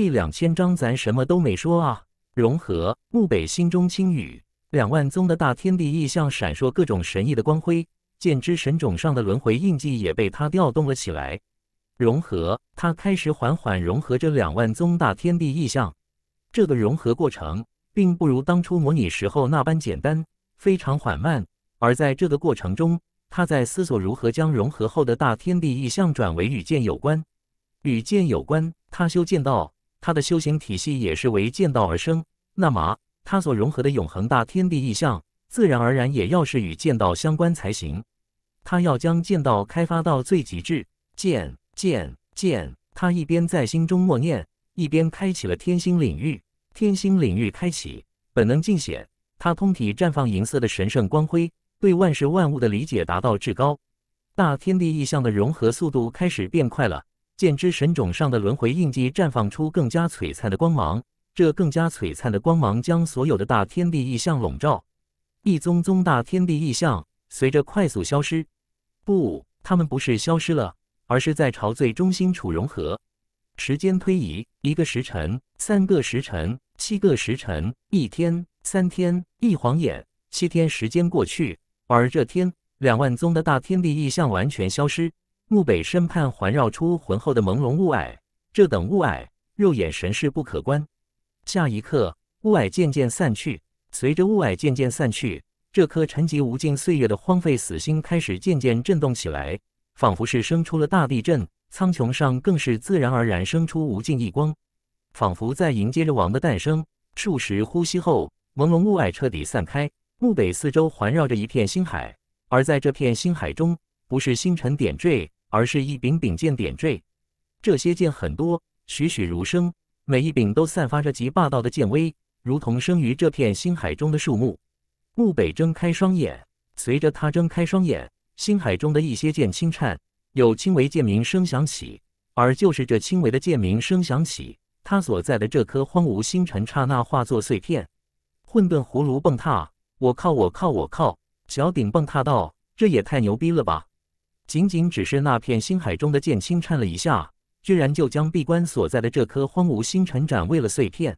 第两千章，咱什么都没说啊！融合，木北心中轻语。两万宗的大天地意象闪烁各种神异的光辉，剑之神种上的轮回印记也被他调动了起来。融合，他开始缓缓融合着两万宗大天地意象。这个融合过程并不如当初模拟时候那般简单，非常缓慢。而在这个过程中，他在思索如何将融合后的大天地意象转为与剑有关。与剑有关，他修剑道。他的修行体系也是为剑道而生，那么他所融合的永恒大天地意象，自然而然也要是与剑道相关才行。他要将剑道开发到最极致，剑剑剑！他一边在心中默念，一边开启了天心领域。天心领域开启，本能尽显。他通体绽放银色的神圣光辉，对万事万物的理解达到至高。大天地意象的融合速度开始变快了。剑之神种上的轮回印记绽放出更加璀璨的光芒，这更加璀璨的光芒将所有的大天地异象笼罩。一宗宗大天地异象随着快速消失，不，他们不是消失了，而是在朝最中心处融合。时间推移，一个时辰，三个时辰，七个时辰，一天，三天，一晃眼，七天时间过去，而这天，两万宗的大天地异象完全消失。墓北身畔环绕出浑厚的朦胧雾霭，这等雾霭，肉眼神是不可观。下一刻，雾霭渐渐散去，随着雾霭渐渐散去，这颗沉寂无尽岁月的荒废死星开始渐渐震动起来，仿佛是生出了大地震。苍穹上更是自然而然生出无尽异光，仿佛在迎接着王的诞生。数十呼吸后，朦胧雾霭彻底散开，墓北四周环绕着一片星海，而在这片星海中，不是星辰点缀。而是一柄柄剑点缀，这些剑很多，栩栩如生，每一柄都散发着极霸道的剑威，如同生于这片星海中的树木。木北睁开双眼，随着他睁开双眼，星海中的一些剑轻颤，有轻微剑鸣声响起。而就是这轻微的剑鸣声响起，他所在的这颗荒芜星辰刹那化作碎片，混沌葫芦崩塌。我靠！我靠！我靠！小顶蹦塌道：“这也太牛逼了吧！”仅仅只是那片星海中的剑轻颤了一下，居然就将闭关所在的这颗荒芜星辰斩为了碎片，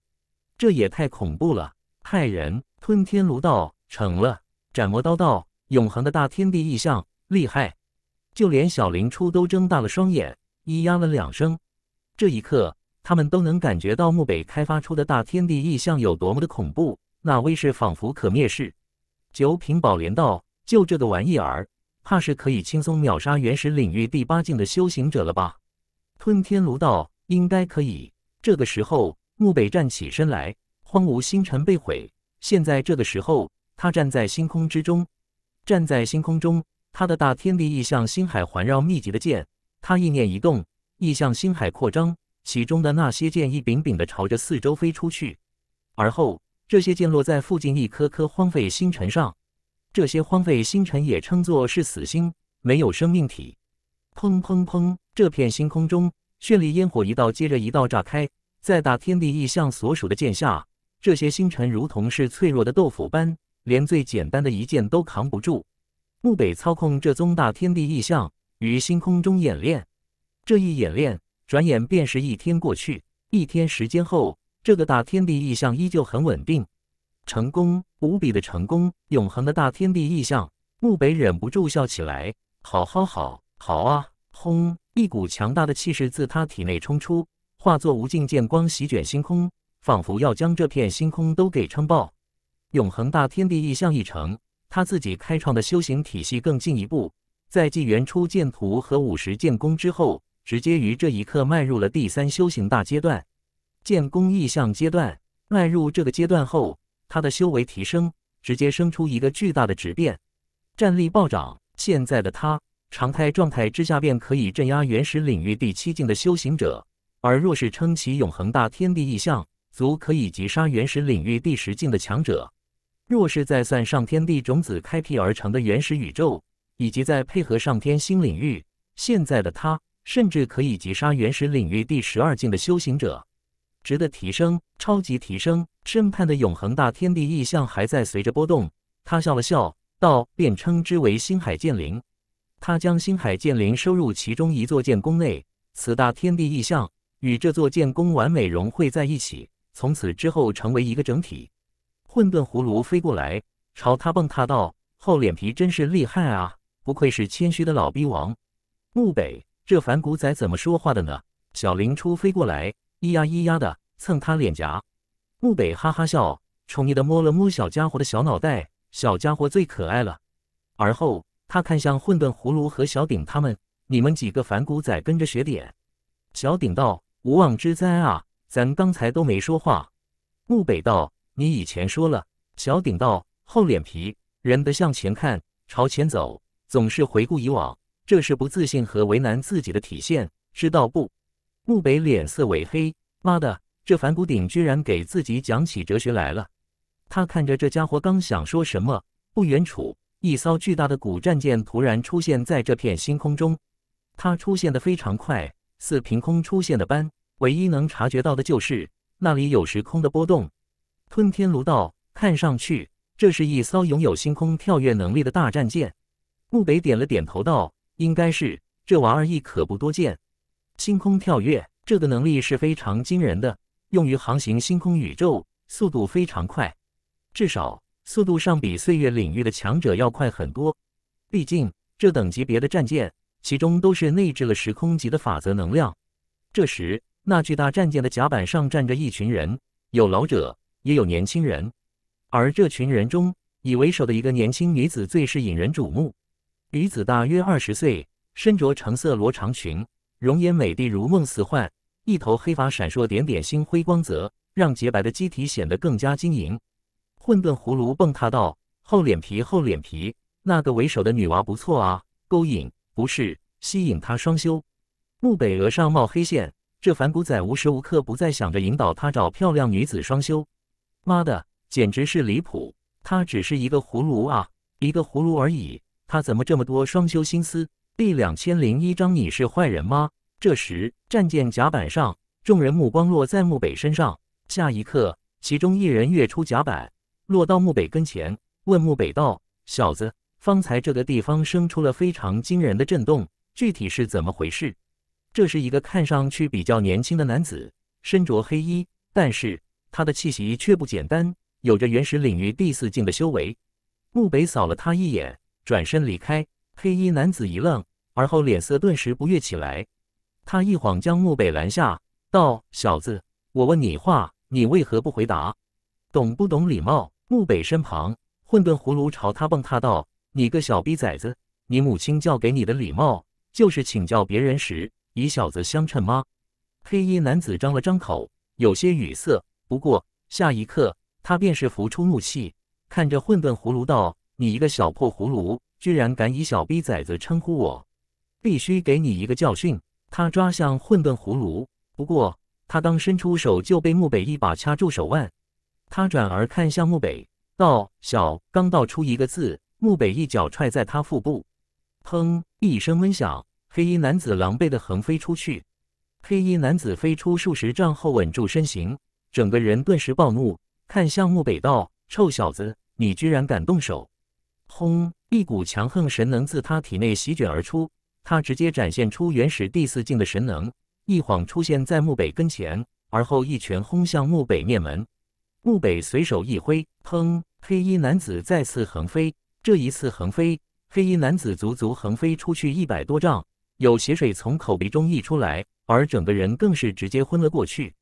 这也太恐怖了！害人！吞天炉道成了，斩魔刀道永恒的大天地异象，厉害！就连小灵初都睁大了双眼，咿呀了两声。这一刻，他们都能感觉到墓北开发出的大天地异象有多么的恐怖，那威势仿佛可灭世。九品宝莲道，就这个玩意儿。怕是可以轻松秒杀原始领域第八境的修行者了吧？吞天炉道应该可以。这个时候，木北站起身来，荒芜星辰被毁。现在这个时候，他站在星空之中，站在星空中，他的大天地意象星海环绕密集的剑，他意念一动，意向星海扩张，其中的那些剑一柄柄的朝着四周飞出去，而后这些剑落在附近一颗颗荒废星辰上。这些荒废星辰也称作是死星，没有生命体。砰砰砰！这片星空中，绚丽烟火一道接着一道炸开。在大天地意象所属的剑下，这些星辰如同是脆弱的豆腐般，连最简单的一剑都扛不住。木北操控这宗大天地意象于星空中演练。这一演练，转眼便是一天过去。一天时间后，这个大天地意象依旧很稳定。成功，无比的成功，永恒的大天地意象，木北忍不住笑起来。好，好，好，好啊！轰，一股强大的气势自他体内冲出，化作无尽剑光席卷星空，仿佛要将这片星空都给撑爆。永恒大天地意象一成，他自己开创的修行体系更进一步。在纪元初剑图和五十剑功之后，直接于这一刻迈入了第三修行大阶段——剑功意象阶段。迈入这个阶段后，他的修为提升，直接生出一个巨大的质变，战力暴涨。现在的他常态状态之下，便可以镇压原始领域第七境的修行者；而若是撑起永恒大天地意象，足可以击杀原始领域第十境的强者。若是再算上天地种子开辟而成的原始宇宙，以及再配合上天新领域，现在的他甚至可以击杀原始领域第十二境的修行者。值得提升，超级提升！审判的永恒大天地意象还在随着波动。他笑了笑，道：“便称之为星海剑灵。”他将星海剑灵收入其中一座剑宫内，此大天地意象与这座剑宫完美融汇在一起，从此之后成为一个整体。混沌葫芦飞过来，朝他蹦踏道：“厚脸皮真是厉害啊！不愧是谦虚的老逼王。”木北，这反骨仔怎么说话的呢？小灵初飞过来。咿呀咿呀的蹭他脸颊，木北哈哈笑，宠溺的摸了摸小家伙的小脑袋，小家伙最可爱了。而后他看向混沌葫芦和小鼎他们，你们几个反骨仔跟着学点。小鼎道：“无妄之灾啊，咱刚才都没说话。”木北道：“你以前说了。”小鼎道：“厚脸皮，人得向前看，朝前走，总是回顾以往，这是不自信和为难自己的体现，知道不？”穆北脸色微黑，妈的，这反骨顶居然给自己讲起哲学来了。他看着这家伙，刚想说什么，不远处一艘巨大的古战舰突然出现在这片星空中。它出现的非常快，似凭空出现的般，唯一能察觉到的就是那里有时空的波动。吞天炉道，看上去这是一艘拥有星空跳跃能力的大战舰。穆北点了点头道：“应该是，这玩意儿亦可不多见。”星空跳跃这个能力是非常惊人的，用于航行星空宇宙，速度非常快，至少速度上比岁月领域的强者要快很多。毕竟这等级别的战舰，其中都是内置了时空级的法则能量。这时，那巨大战舰的甲板上站着一群人，有老者，也有年轻人。而这群人中，以为首的一个年轻女子最是引人瞩目。女子大约二十岁，身着橙色罗长裙。容颜美丽如梦似幻，一头黑发闪烁点点星辉光泽，让洁白的肌体显得更加晶莹。混沌葫芦蹦跶道：“厚脸皮，厚脸皮！那个为首的女娃不错啊，勾引不是吸引他双修。”木北额上冒黑线，这凡骨仔无时无刻不在想着引导他找漂亮女子双修，妈的，简直是离谱！他只是一个葫芦啊，一个葫芦而已，他怎么这么多双修心思？第两千零一章，你是坏人吗？这时，战舰甲板上众人目光落在木北身上。下一刻，其中一人跃出甲板，落到木北跟前，问木北道：“小子，方才这个地方生出了非常惊人的震动，具体是怎么回事？”这是一个看上去比较年轻的男子，身着黑衣，但是他的气息却不简单，有着原始领域第四境的修为。木北扫了他一眼，转身离开。黑衣男子一愣，而后脸色顿时不悦起来。他一晃将穆北拦下，道：“小子，我问你话，你为何不回答？懂不懂礼貌？”穆北身旁，混沌葫芦朝他蹦他道：“你个小逼崽子，你母亲教给你的礼貌，就是请教别人时以小子相称吗？”黑衣男子张了张口，有些语塞。不过下一刻，他便是浮出怒气，看着混沌葫芦道：“你一个小破葫芦！”居然敢以小逼崽子称呼我，必须给你一个教训！他抓向混沌葫芦，不过他刚伸出手就被木北一把掐住手腕。他转而看向木北，道：“小刚道出一个字。”木北一脚踹在他腹部，砰一声闷响，黑衣男子狼狈地横飞出去。黑衣男子飞出数十丈后稳住身形，整个人顿时暴怒，看向木北道：“臭小子，你居然敢动手！”轰！一股强横神能自他体内席卷而出，他直接展现出原始第四境的神能，一晃出现在墓北跟前，而后一拳轰向墓北面门。墓北随手一挥，砰！黑衣男子再次横飞，这一次横飞，黑衣男子足足横飞出去一百多丈，有血水从口鼻中溢出来，而整个人更是直接昏了过去。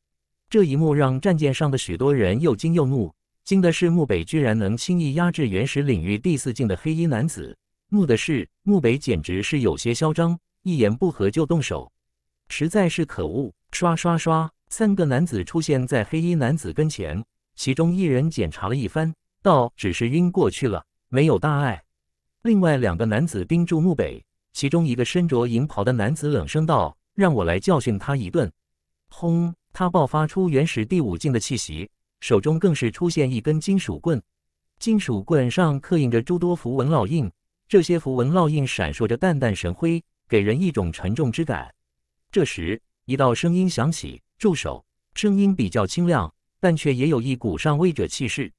这一幕让战舰上的许多人又惊又怒。惊的是，木北居然能轻易压制原始领域第四境的黑衣男子。怒的是，木北简直是有些嚣张，一言不合就动手，实在是可恶！刷刷刷，三个男子出现在黑衣男子跟前，其中一人检查了一番，道：“只是晕过去了，没有大碍。”另外两个男子盯住木北，其中一个身着银袍的男子冷声道：“让我来教训他一顿！”轰，他爆发出原始第五境的气息。手中更是出现一根金属棍，金属棍上刻印着诸多符文烙印，这些符文烙印闪烁着淡淡神辉，给人一种沉重之感。这时，一道声音响起：“住手！”声音比较清亮，但却也有一股上位者气势。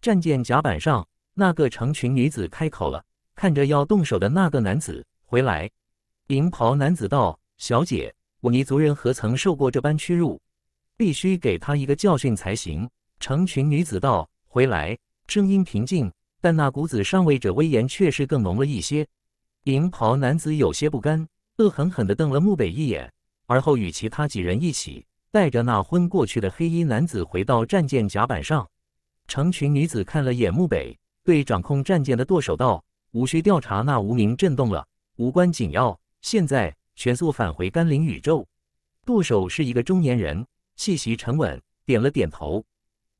战舰甲板上，那个成群女子开口了，看着要动手的那个男子：“回来。”银袍男子道：“小姐，我尼族人何曾受过这般屈辱，必须给他一个教训才行。”成群女子道：“回来。”声音平静，但那股子上位者威严却是更浓了一些。银袍男子有些不甘，恶狠狠地瞪了穆北一眼，而后与其他几人一起带着那昏过去的黑衣男子回到战舰甲板上。成群女子看了眼穆北，对掌控战舰的舵手道：“无需调查那无名震动了，无关紧要。现在全速返回甘霖宇宙。”舵手是一个中年人，气息沉稳，点了点头。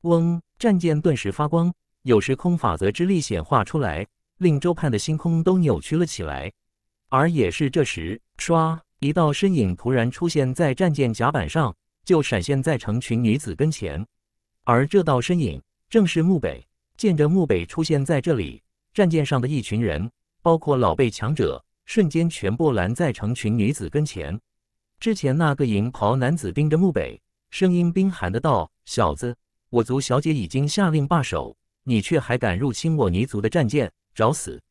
嗡！战舰顿时发光，有时空法则之力显化出来，令周畔的星空都扭曲了起来。而也是这时，唰！一道身影突然出现在战舰甲板上，就闪现在成群女子跟前。而这道身影正是木北。见着木北出现在这里，战舰上的一群人，包括老辈强者，瞬间全部拦在成群女子跟前。之前那个银袍男子盯着木北，声音冰寒的道：“小子。”我族小姐已经下令罢手，你却还敢入侵我尼族的战舰，找死！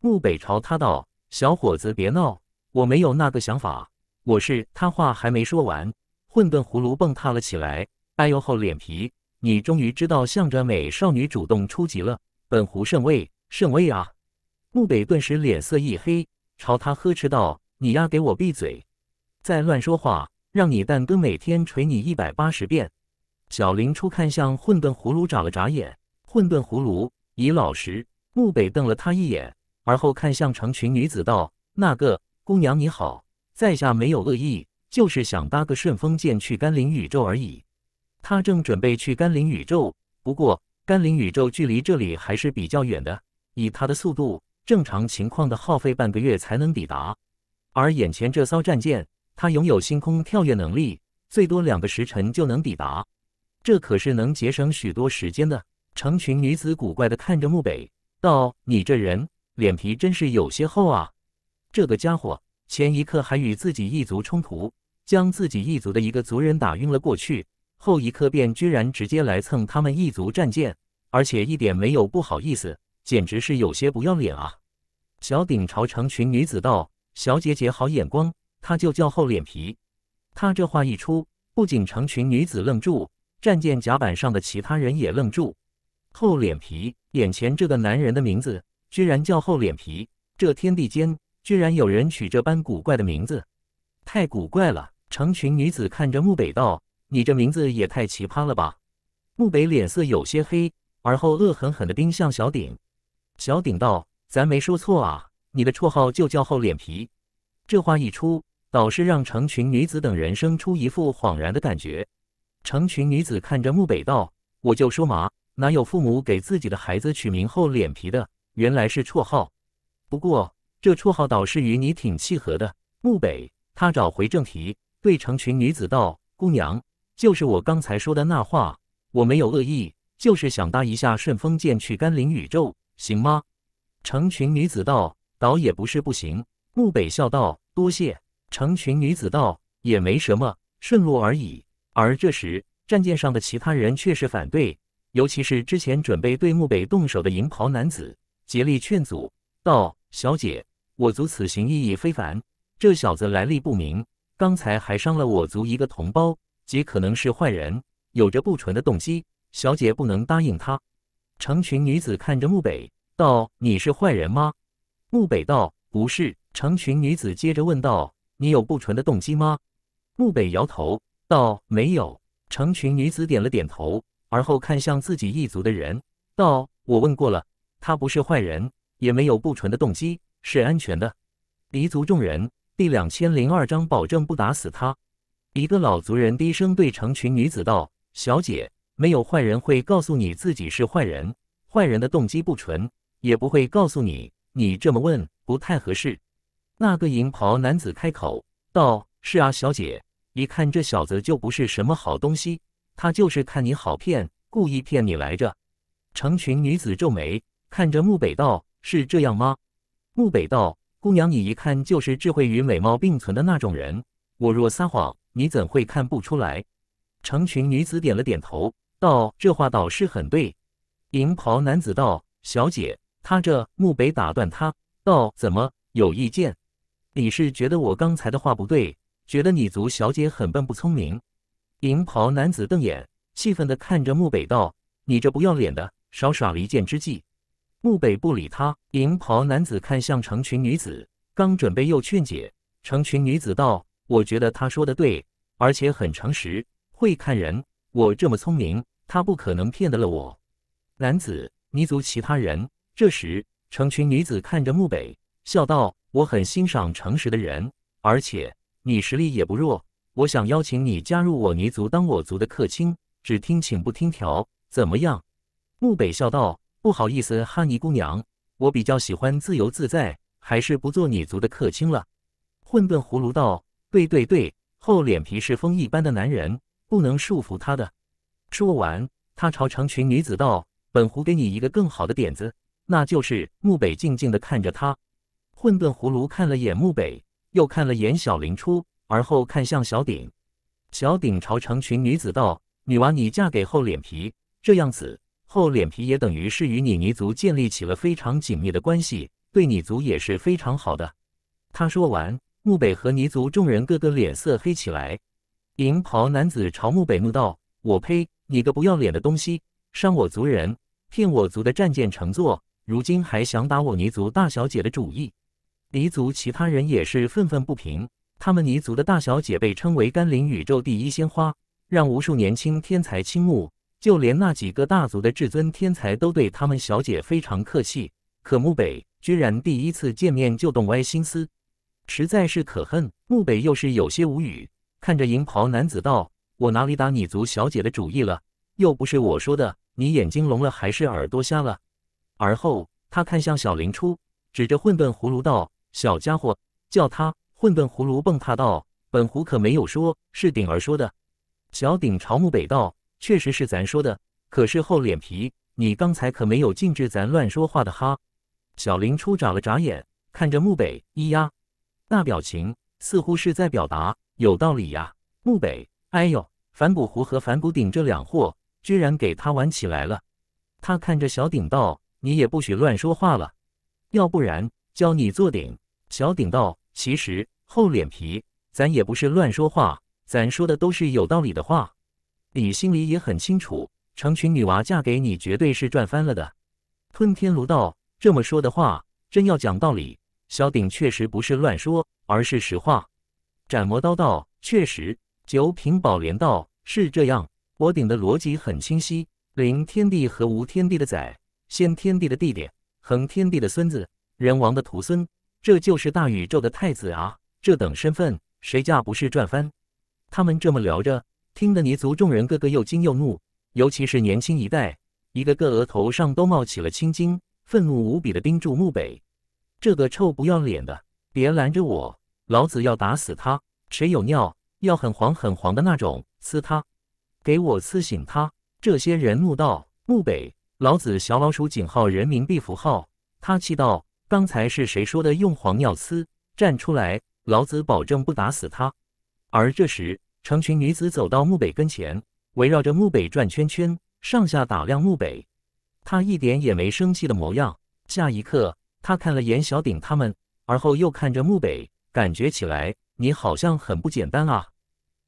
穆北朝他道：“小伙子，别闹，我没有那个想法。”我是他话还没说完，混沌葫芦蹦塌了起来。哎呦，厚脸皮！你终于知道向着美少女主动出击了，本狐圣卫，圣卫啊！穆北顿时脸色一黑，朝他呵斥道：“你丫给我闭嘴！再乱说话，让你蛋哥每天捶你一百八十遍！”小林初看向混沌葫芦，眨了眨眼。混沌葫芦，已老实。木北瞪了他一眼，而后看向成群女子道：“那个姑娘你好，在下没有恶意，就是想搭个顺风舰去甘霖宇宙而已。”他正准备去甘霖宇宙，不过甘霖宇宙距离这里还是比较远的，以他的速度，正常情况的耗费半个月才能抵达。而眼前这艘战舰，他拥有星空跳跃能力，最多两个时辰就能抵达。这可是能节省许多时间的。成群女子古怪地看着墓北，道：“你这人脸皮真是有些厚啊！这个家伙前一刻还与自己一族冲突，将自己一族的一个族人打晕了过去，后一刻便居然直接来蹭他们一族战舰，而且一点没有不好意思，简直是有些不要脸啊！”小鼎朝成群女子道：“小姐姐好眼光，她就叫厚脸皮。”他这话一出，不仅成群女子愣住。战舰甲板上的其他人也愣住。厚脸皮，眼前这个男人的名字居然叫厚脸皮，这天地间居然有人取这般古怪的名字，太古怪了。成群女子看着穆北道：“你这名字也太奇葩了吧？”穆北脸色有些黑，而后恶狠狠地盯向小鼎。小鼎道：“咱没说错啊，你的绰号就叫厚脸皮。”这话一出，倒是让成群女子等人生出一副恍然的感觉。成群女子看着木北道：“我就说嘛，哪有父母给自己的孩子取名厚脸皮的？原来是绰号。不过这绰号倒是与你挺契合的。”木北他找回正题，对成群女子道：“姑娘，就是我刚才说的那话，我没有恶意，就是想搭一下顺风剑去甘霖宇宙，行吗？”成群女子道：“倒也不是不行。”木北笑道：“多谢。”成群女子道：“也没什么，顺路而已。”而这时，战舰上的其他人却是反对，尤其是之前准备对木北动手的银袍男子竭力劝阻道：“小姐，我族此行意义非凡，这小子来历不明，刚才还伤了我族一个同胞，极可能是坏人，有着不纯的动机。小姐不能答应他。”长裙女子看着木北道：“你是坏人吗？”木北道：“不是。”长裙女子接着问道：“你有不纯的动机吗？”木北摇头。道没有，成群女子点了点头，而后看向自己一族的人，道：“我问过了，他不是坏人，也没有不纯的动机，是安全的。”黎族众人，第两千零二章保证不打死他。一个老族人低声对成群女子道：“小姐，没有坏人会告诉你自己是坏人，坏人的动机不纯，也不会告诉你。你这么问不太合适。”那个银袍男子开口道：“是啊，小姐。”一看这小子就不是什么好东西，他就是看你好骗，故意骗你来着。成群女子皱眉看着穆北道：“是这样吗？”穆北道：“姑娘，你一看就是智慧与美貌并存的那种人，我若撒谎，你怎会看不出来？”成群女子点了点头，道：“这话倒是很对。”银袍男子道：“小姐，他这……”穆北打断他道：“怎么有意见？你是觉得我刚才的话不对？”觉得你族小姐很笨不聪明，银袍男子瞪眼，气愤地看着穆北道：“你这不要脸的，少耍离间之计。”穆北不理他。银袍男子看向成群女子，刚准备又劝解，成群女子道：“我觉得他说的对，而且很诚实，会看人。我这么聪明，他不可能骗得了我。”男子，你族其他人。这时，成群女子看着穆北，笑道：“我很欣赏诚实的人，而且。”你实力也不弱，我想邀请你加入我尼族，当我族的客卿，只听请不听条，怎么样？木北笑道：“不好意思，哈尼姑娘，我比较喜欢自由自在，还是不做你族的客卿了。”混沌葫芦道：“对对对，厚脸皮是风一般的男人，不能束缚他的。”说完，他朝长裙女子道：“本狐给你一个更好的点子，那就是……”木北静静的看着他，混沌葫芦看了眼木北。又看了眼小林初，而后看向小鼎。小鼎朝成群女子道：“女娃，你嫁给厚脸皮这样子，厚脸皮也等于是与你尼族建立起了非常紧密的关系，对你族也是非常好的。”他说完，木北和尼族众人个个脸色黑起来。银袍男子朝木北木道：“我呸！你个不要脸的东西，伤我族人，骗我族的战舰乘坐，如今还想打我尼族大小姐的主意。”黎族其他人也是愤愤不平，他们黎族的大小姐被称为甘霖宇宙第一鲜花，让无数年轻天才倾慕，就连那几个大族的至尊天才都对他们小姐非常客气。可木北居然第一次见面就动歪心思，实在是可恨。木北又是有些无语，看着银袍男子道：“我哪里打你族小姐的主意了？又不是我说的，你眼睛聋了还是耳朵瞎了？”而后他看向小林初，指着混沌葫芦道。小家伙，叫他混沌葫芦蹦。他道：“本狐可没有说，是顶儿说的。”小顶朝木北道：“确实是咱说的，可是厚脸皮，你刚才可没有禁止咱乱说话的哈。”小林初眨了眨眼，看着木北，咿呀，那表情似乎是在表达有道理呀。木北，哎呦，反骨狐和反骨顶这两货居然给他玩起来了。他看着小顶道：“你也不许乱说话了，要不然教你做顶。”小鼎道，其实厚脸皮，咱也不是乱说话，咱说的都是有道理的话。你心里也很清楚，成群女娃嫁给你，绝对是赚翻了的。吞天炉道，这么说的话，真要讲道理，小鼎确实不是乱说，而是实话。斩魔刀道，确实。九品宝莲道是这样，我顶的逻辑很清晰。灵天地和无天地的崽，先天地的弟弟，恒天地的孙子，人王的徒孙。这就是大宇宙的太子啊！这等身份，谁家不是赚翻？他们这么聊着，听得泥族众人个个又惊又怒，尤其是年轻一代，一个个额头上都冒起了青筋，愤怒无比的盯住墓北。这个臭不要脸的，别拦着我，老子要打死他！谁有尿，要很黄很黄的那种，撕他，给我撕醒他！这些人怒道：“墓北，老子小老鼠井号人民币符号。”他气道。刚才是谁说的用黄尿丝？站出来！老子保证不打死他。而这时，成群女子走到墓北跟前，围绕着墓北转圈圈，上下打量墓北。他一点也没生气的模样。下一刻，他看了眼小鼎他们，而后又看着墓北，感觉起来你好像很不简单啊。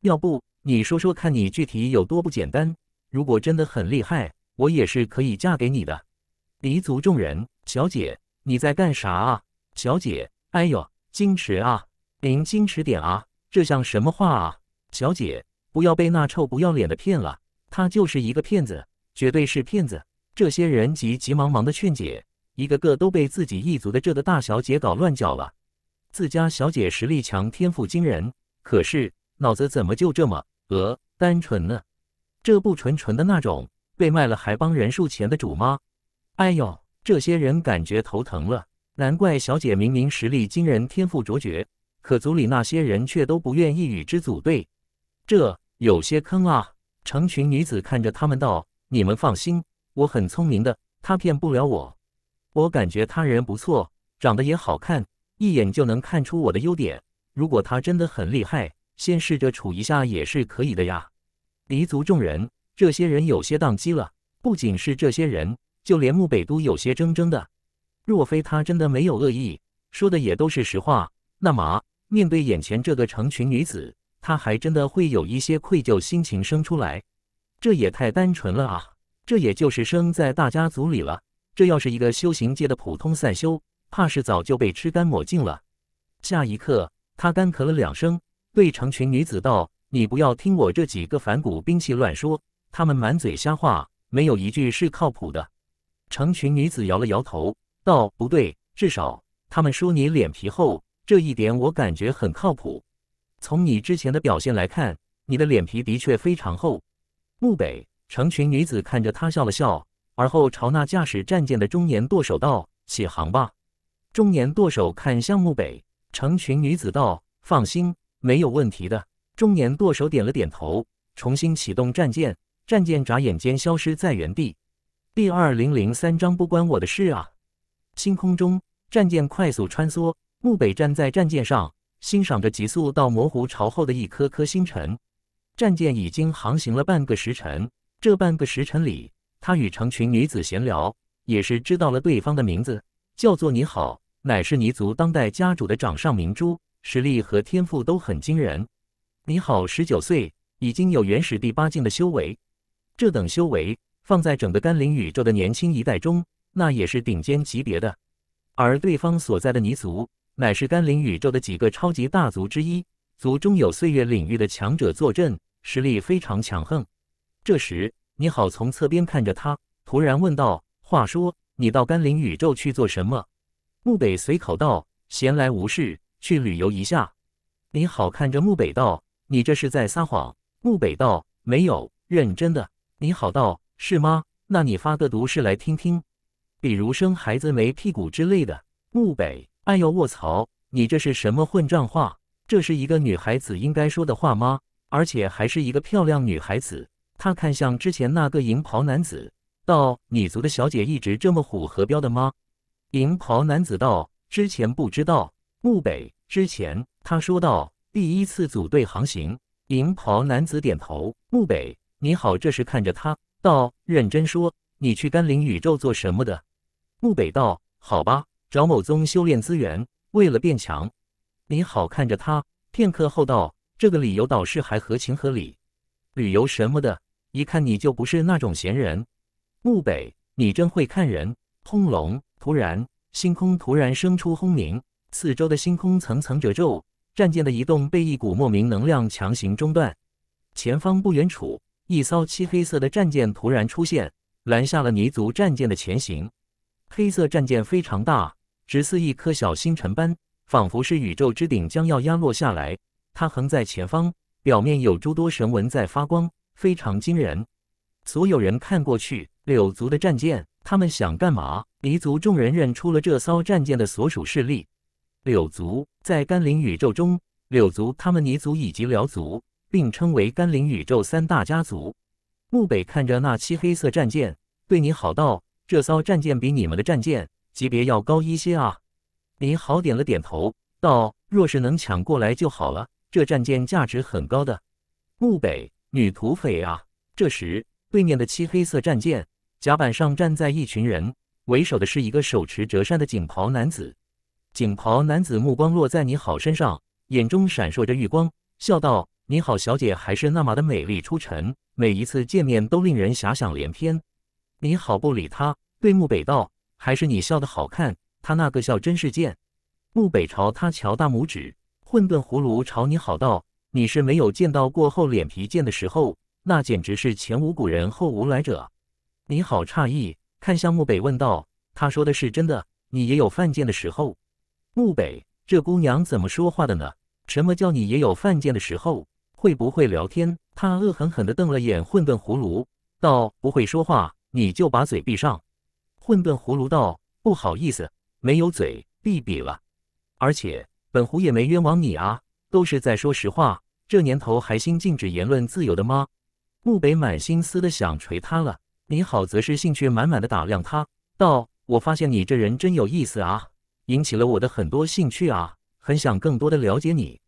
要不你说说看你具体有多不简单？如果真的很厉害，我也是可以嫁给你的。黎族众人，小姐。你在干啥啊，小姐？哎呦，矜持啊，您矜持点啊，这像什么话啊，小姐！不要被那臭不要脸的骗了，他就是一个骗子，绝对是骗子！这些人急急忙忙的劝解，一个个都被自己一族的这个大小姐搞乱脚了。自家小姐实力强，天赋惊人，可是脑子怎么就这么呃单纯呢？这不纯纯的那种被卖了还帮人数钱的主吗？哎呦！这些人感觉头疼了，难怪小姐明明实力惊人、天赋卓绝，可族里那些人却都不愿意与之组队，这有些坑啊！成群女子看着他们道：“你们放心，我很聪明的，他骗不了我。我感觉他人不错，长得也好看，一眼就能看出我的优点。如果他真的很厉害，先试着处一下也是可以的呀。”黎族众人，这些人有些宕机了，不仅是这些人。就连木北都有些怔怔的，若非他真的没有恶意，说的也都是实话，那么面对眼前这个成群女子，他还真的会有一些愧疚心情生出来。这也太单纯了啊！这也就是生在大家族里了，这要是一个修行界的普通散修，怕是早就被吃干抹净了。下一刻，他干咳了两声，对成群女子道：“你不要听我这几个反骨兵器乱说，他们满嘴瞎话，没有一句是靠谱的。”成群女子摇了摇头，道：“不对，至少他们说你脸皮厚这一点，我感觉很靠谱。从你之前的表现来看，你的脸皮的确非常厚。”木北，成群女子看着他笑了笑，而后朝那驾驶战舰的中年舵手道：“起航吧。”中年舵手看向木北，成群女子道：“放心，没有问题的。”中年舵手点了点头，重新启动战舰，战舰眨眼间消失在原地。第二零零三章不关我的事啊！星空中，战舰快速穿梭。木北站在战舰上，欣赏着急速到模糊朝后的一颗颗星辰。战舰已经航行了半个时辰。这半个时辰里，他与成群女子闲聊，也是知道了对方的名字，叫做你好，乃是尼族当代家主的掌上明珠，实力和天赋都很惊人。你好，十九岁，已经有原始第八境的修为。这等修为。放在整个甘霖宇宙的年轻一代中，那也是顶尖级别的。而对方所在的泥族，乃是甘霖宇宙的几个超级大族之一，族中有岁月领域的强者坐镇，实力非常强横。这时，你好从侧边看着他，突然问道：“话说，你到甘霖宇宙去做什么？”木北随口道：“闲来无事，去旅游一下。”你好看着木北道：“你这是在撒谎。”木北道：“没有，认真的。”你好道。是吗？那你发个毒誓来听听，比如生孩子没屁股之类的。木北，哎呦卧槽，你这是什么混账话？这是一个女孩子应该说的话吗？而且还是一个漂亮女孩子。她看向之前那个银袍男子，道：“你族的小姐一直这么虎和彪的吗？”银袍男子道：“之前不知道。”木北，之前他说道：“第一次组队航行。”银袍男子点头。木北，你好，这是看着他。道认真说，你去甘霖宇宙做什么的？木北道，好吧，找某宗修炼资源，为了变强。你好，看着他片刻后道，这个理由倒是还合情合理。旅游什么的，一看你就不是那种闲人。木北，你真会看人。轰隆！突然，星空突然生出轰鸣，四周的星空层层褶皱，战舰的移动被一股莫名能量强行中断。前方不远处。一艘漆黑色的战舰突然出现，拦下了尼族战舰的前行。黑色战舰非常大，直似一颗小星辰般，仿佛是宇宙之顶将要压落下来。它横在前方，表面有诸多神纹在发光，非常惊人。所有人看过去，柳族的战舰，他们想干嘛？黎族众人认出了这艘战舰的所属势力——柳族。在甘霖宇宙中，柳族他们、尼族以及辽族。并称为甘霖宇宙三大家族。木北看着那漆黑色战舰，对你好道：“这艘战舰比你们的战舰级别要高一些啊。”你好点了点头，道：“若是能抢过来就好了，这战舰价值很高的。”木北，女土匪啊！这时，对面的漆黑色战舰甲板上站在一群人，为首的是一个手持折扇的锦袍男子。锦袍男子目光落在你好身上，眼中闪烁着玉光，笑道。你好，小姐还是那么的美丽出尘，每一次见面都令人遐想连篇。你好，不理他，对木北道，还是你笑的好看，他那个笑真是贱。木北朝他瞧大拇指，混沌葫芦朝你好道，你是没有见到过后脸皮贱的时候，那简直是前无古人后无来者。你好，诧异，看向木北问道，他说的是真的？你也有犯贱的时候？木北，这姑娘怎么说话的呢？什么叫你也有犯贱的时候？会不会聊天？他恶狠狠地瞪了眼混沌葫芦，道：“不会说话，你就把嘴闭上。”混沌葫芦道：“不好意思，没有嘴，闭闭了。而且本狐也没冤枉你啊，都是在说实话。这年头还兴禁止言论自由的吗？”木北满心思的想锤他了，你好则是兴趣满满的打量他，道：“我发现你这人真有意思啊，引起了我的很多兴趣啊，很想更多的了解你。”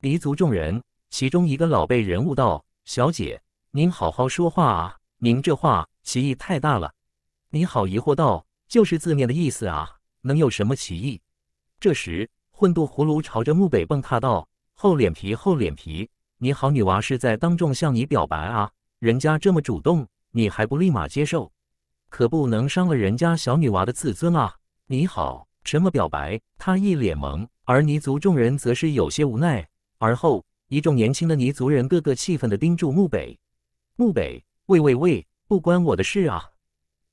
黎族众人。其中一个老辈人物道：“小姐，您好好说话啊！您这话歧义太大了。”你好疑惑道：“就是字面的意思啊，能有什么歧义？”这时，混渡葫芦朝着墓北蹦踏道：“厚脸皮，厚脸皮！你好，女娃是在当众向你表白啊！人家这么主动，你还不立马接受？可不能伤了人家小女娃的自尊啊！”你好，什么表白？他一脸懵。而泥族众人则是有些无奈。而后。一众年轻的尼族人个个气愤地盯住木北，木北，喂喂喂，不关我的事啊！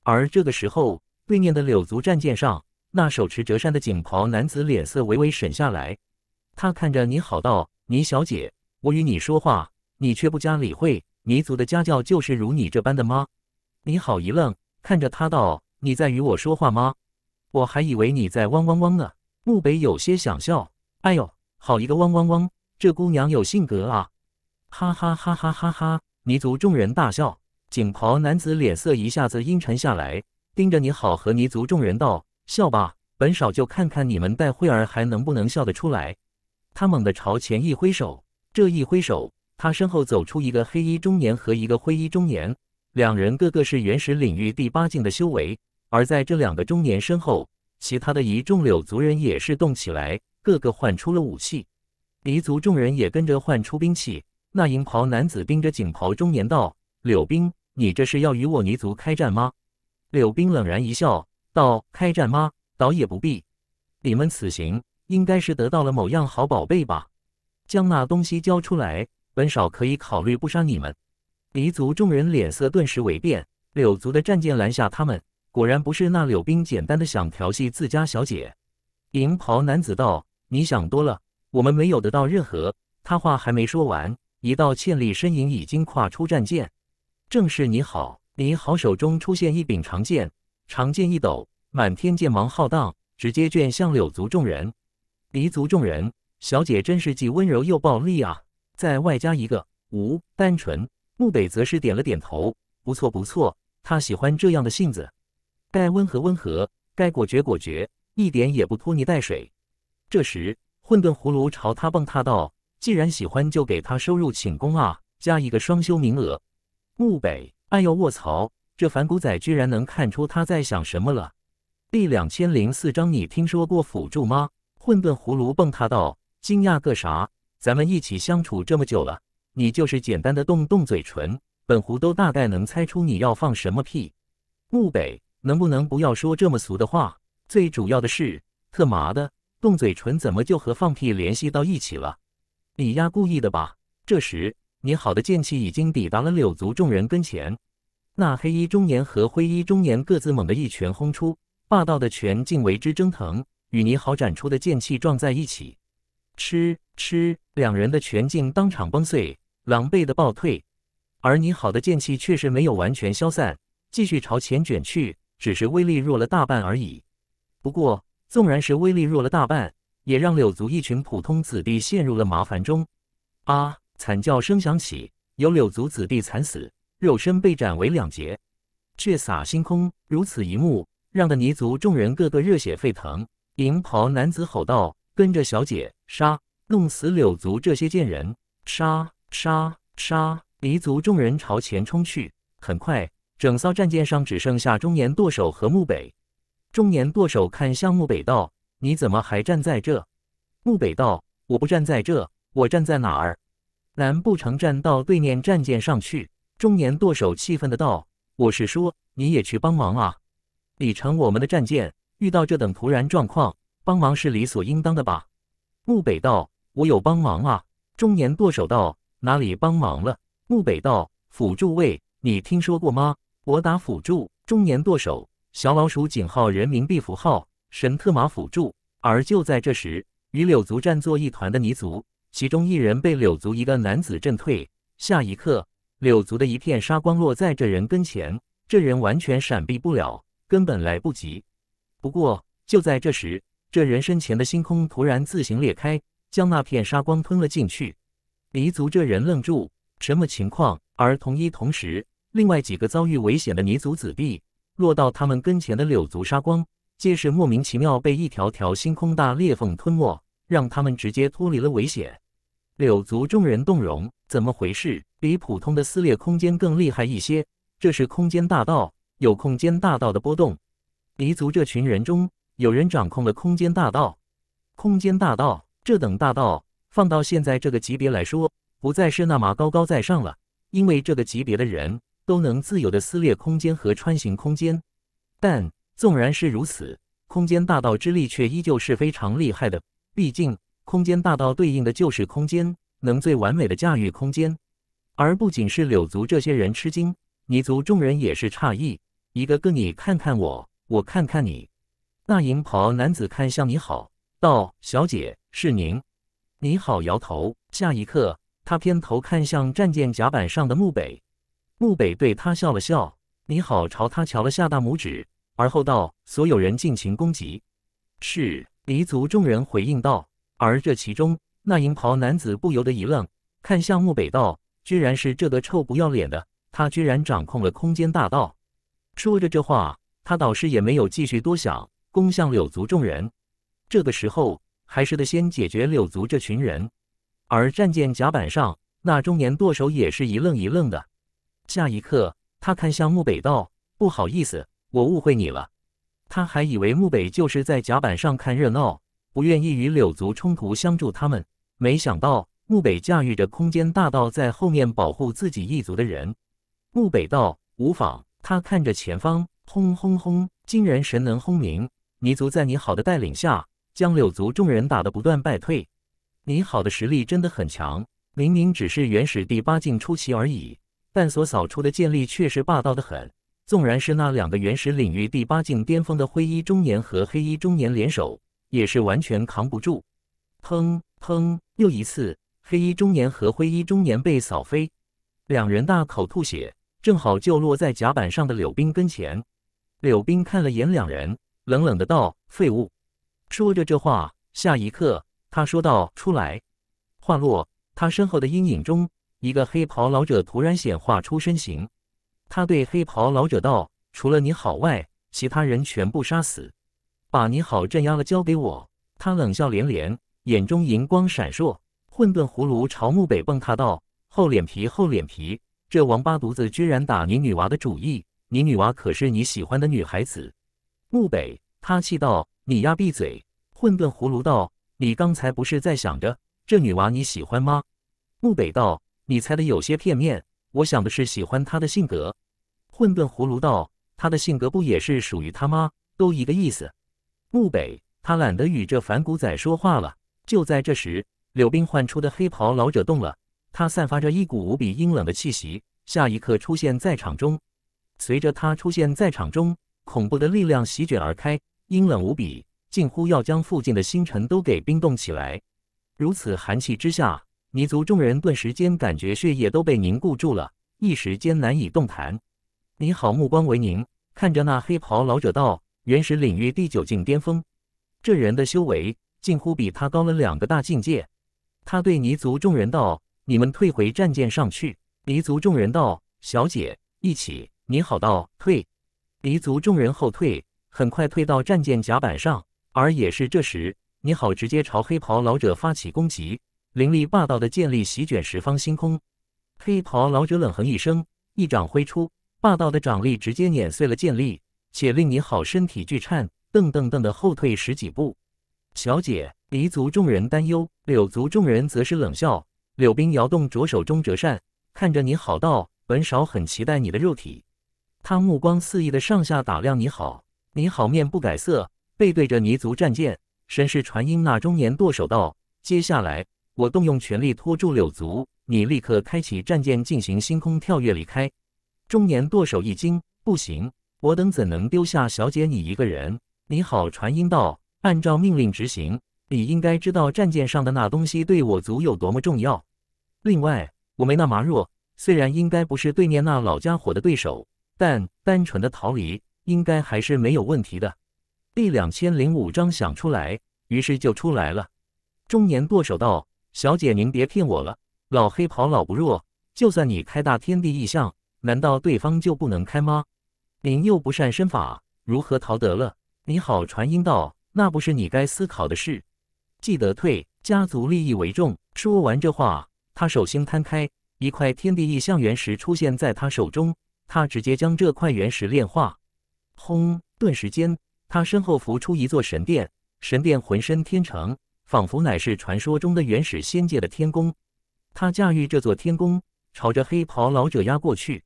而这个时候，对面的柳族战舰上，那手持折扇的锦袍男子脸色微微沈下来，他看着你好道：“倪小姐，我与你说话，你却不加理会。尼族的家教就是如你这般的吗？”你好一愣，看着他道：“你在与我说话吗？我还以为你在汪汪汪呢。”木北有些想笑，哎呦，好一个汪汪汪！这姑娘有性格啊！哈哈哈哈哈哈！泥族众人大笑，锦袍男子脸色一下子阴沉下来，盯着你好和泥族众人道：“笑吧，本少就看看你们待会儿还能不能笑得出来。”他猛地朝前一挥手，这一挥手，他身后走出一个黑衣中年和一个灰衣中年，两人个个是原始领域第八境的修为。而在这两个中年身后，其他的一众柳族人也是动起来，个个换出了武器。黎族众人也跟着换出兵器。那银袍男子盯着锦袍中年道：“柳兵，你这是要与我黎族开战吗？”柳冰冷然一笑，道：“开战吗？倒也不必。你们此行应该是得到了某样好宝贝吧？将那东西交出来，本少可以考虑不杀你们。”黎族众人脸色顿时为变。柳族的战舰拦下他们，果然不是那柳兵简单的想调戏自家小姐。银袍男子道：“你想多了。”我们没有得到任何。他话还没说完，一道倩丽身影已经跨出战舰，正是你好，你好。手中出现一柄长剑，长剑一抖，满天剑芒浩荡，直接卷向柳族众人。离族众人，小姐真是既温柔又暴力啊！再外加一个无单纯木北，则是点了点头，不错不错，他喜欢这样的性子，该温和温和，该果决果决，一点也不拖泥带水。这时。混沌葫芦朝他蹦踏道：“既然喜欢，就给他收入寝宫啊，加一个双休名额。”木北，哎呦卧槽，这反骨仔居然能看出他在想什么了。第两千零四章，你听说过辅助吗？混沌葫芦蹦踏道：“惊讶个啥？咱们一起相处这么久了，你就是简单的动动嘴唇，本狐都大概能猜出你要放什么屁。”木北，能不能不要说这么俗的话？最主要的是，特麻的。动嘴唇怎么就和放屁联系到一起了？你丫故意的吧？这时，你好的剑气已经抵达了柳族众人跟前。那黑衣中年和灰衣中年各自猛地一拳轰出，霸道的拳竟为之蒸腾，与你好展出的剑气撞在一起，吃吃，两人的拳劲当场崩碎，狼狈的暴退。而你好的剑气确实没有完全消散，继续朝前卷去，只是威力弱了大半而已。不过。纵然是威力弱了大半，也让柳族一群普通子弟陷入了麻烦中。啊！惨叫声响起，有柳族子弟惨死，肉身被斩为两截，血洒星空。如此一幕，让的泥族众人个个热血沸腾。银袍男子吼道：“跟着小姐杀，弄死柳族这些贱人！杀！杀！杀！”泥族众人朝前冲去。很快，整艘战舰上只剩下中年舵手和木北。中年舵手看向木北道：“你怎么还站在这？”木北道：“我不站在这，我站在哪儿？难不成站到对面战舰上去？”中年舵手气愤的道：“我是说，你也去帮忙啊！”李成，我们的战舰遇到这等突然状况，帮忙是理所应当的吧？木北道：“我有帮忙啊。”中年舵手道：“哪里帮忙了？”木北道：“辅助位，你听说过吗？我打辅助。”中年舵手。小老鼠，井号人民币符号，神特马辅助。而就在这时，与柳族战作一团的泥族，其中一人被柳族一个男子震退。下一刻，柳族的一片杀光落在这人跟前，这人完全闪避不了，根本来不及。不过，就在这时，这人身前的星空突然自行裂开，将那片杀光吞了进去。黎族这人愣住，什么情况？而同一同时，另外几个遭遇危险的黎族子弟。落到他们跟前的柳族杀光，皆是莫名其妙被一条条星空大裂缝吞没，让他们直接脱离了危险。柳族众人动容，怎么回事？比普通的撕裂空间更厉害一些，这是空间大道，有空间大道的波动。黎族这群人中，有人掌控了空间大道。空间大道这等大道，放到现在这个级别来说，不再是那么高高在上了，因为这个级别的人。都能自由地撕裂空间和穿行空间，但纵然是如此，空间大道之力却依旧是非常厉害的。毕竟，空间大道对应的就是空间，能最完美的驾驭空间。而不仅是柳族这些人吃惊，泥族众人也是诧异，一个个你看看我，我看看你。那银袍男子看向你好，道：“小姐，是您。”你好，摇头。下一刻，他偏头看向战舰甲板上的墓北。穆北对他笑了笑，你好，朝他瞧了下大拇指，而后道：“所有人尽情攻击。”是黎族众人回应道。而这其中，那银袍男子不由得一愣，看向穆北道：“居然是这个臭不要脸的，他居然掌控了空间大道。”说着这话，他倒是也没有继续多想，攻向柳族众人。这个时候，还是得先解决柳族这群人。而战舰甲板上，那中年舵手也是一愣一愣的。下一刻，他看向木北道：“不好意思，我误会你了。”他还以为木北就是在甲板上看热闹，不愿意与柳族冲突相助他们。没想到木北驾驭着空间大道在后面保护自己一族的人。木北道：“无妨。”他看着前方，轰轰轰，惊人神能轰鸣。泥族在你好的带领下，将柳族众人打得不断败退。你好的实力真的很强，明明只是原始第八境初期而已。但所扫出的剑力却是霸道的很，纵然是那两个原始领域第八境巅峰的灰衣中年和黑衣中年联手，也是完全扛不住。砰砰！又一次，黑衣中年和灰衣中年被扫飞，两人大口吐血，正好就落在甲板上的柳冰跟前。柳冰看了眼两人，冷冷的道：“废物。”说着这话，下一刻他说道：“出来。”话落，他身后的阴影中。一个黑袍老者突然显化出身形，他对黑袍老者道：“除了你好外，其他人全部杀死，把你好镇压了交给我。”他冷笑连连，眼中银光闪烁。混沌葫芦朝木北蹦踏道：“厚脸皮，厚脸皮！这王八犊子居然打你女娃的主意，你女娃可是你喜欢的女孩子。”木北他气道：“你丫闭嘴！”混沌葫芦道：“你刚才不是在想着这女娃你喜欢吗？”木北道。你猜的有些片面，我想的是喜欢他的性格。混沌葫芦道，他的性格不也是属于他吗？都一个意思。木北，他懒得与这反骨仔说话了。就在这时，柳冰唤出的黑袍老者动了，他散发着一股无比阴冷的气息，下一刻出现在场中。随着他出现在场中，恐怖的力量席卷而开，阴冷无比，近乎要将附近的星辰都给冰冻起来。如此寒气之下。泥族众人顿时间感觉血液都被凝固住了，一时间难以动弹。你好，目光为凝，看着那黑袍老者道：“原始领域第九境巅峰，这人的修为近乎比他高了两个大境界。”他对泥族众人道：“你们退回战舰上去。”黎族众人道：“小姐，一起。”你好道：“退。”黎族众人后退，很快退到战舰甲板上。而也是这时，你好直接朝黑袍老者发起攻击。凌厉霸道的剑力席卷十方星空，黑袍老者冷哼一声，一掌挥出，霸道的掌力直接碾碎了剑力，且令你好身体巨颤，噔噔噔的后退十几步。小姐，黎族众人担忧，柳族众人则是冷笑。柳冰摇动着手中折扇，看着你好道：“本少很期待你的肉体。”他目光肆意的上下打量你好，你好面不改色，背对着泥族战舰，身世传音那中年舵手道：“接下来。”我动用全力拖住柳族，你立刻开启战舰进行星空跳跃离开。中年剁手一惊，不行，我等怎能丢下小姐你一个人？你好，传音道，按照命令执行。你应该知道战舰上的那东西对我族有多么重要。另外，我没那麻弱，虽然应该不是对面那老家伙的对手，但单纯的逃离应该还是没有问题的。第两千零五章想出来，于是就出来了。中年剁手道。小姐，您别骗我了。老黑袍老不弱，就算你开大天地异象，难道对方就不能开吗？您又不善身法，如何逃得了？你好，传音道，那不是你该思考的事。记得退，家族利益为重。说完这话，他手心摊开一块天地异象原石，出现在他手中。他直接将这块原石炼化。轰！顿时间，他身后浮出一座神殿，神殿浑身天成。仿佛乃是传说中的原始仙界的天宫，他驾驭这座天宫，朝着黑袍老者压过去。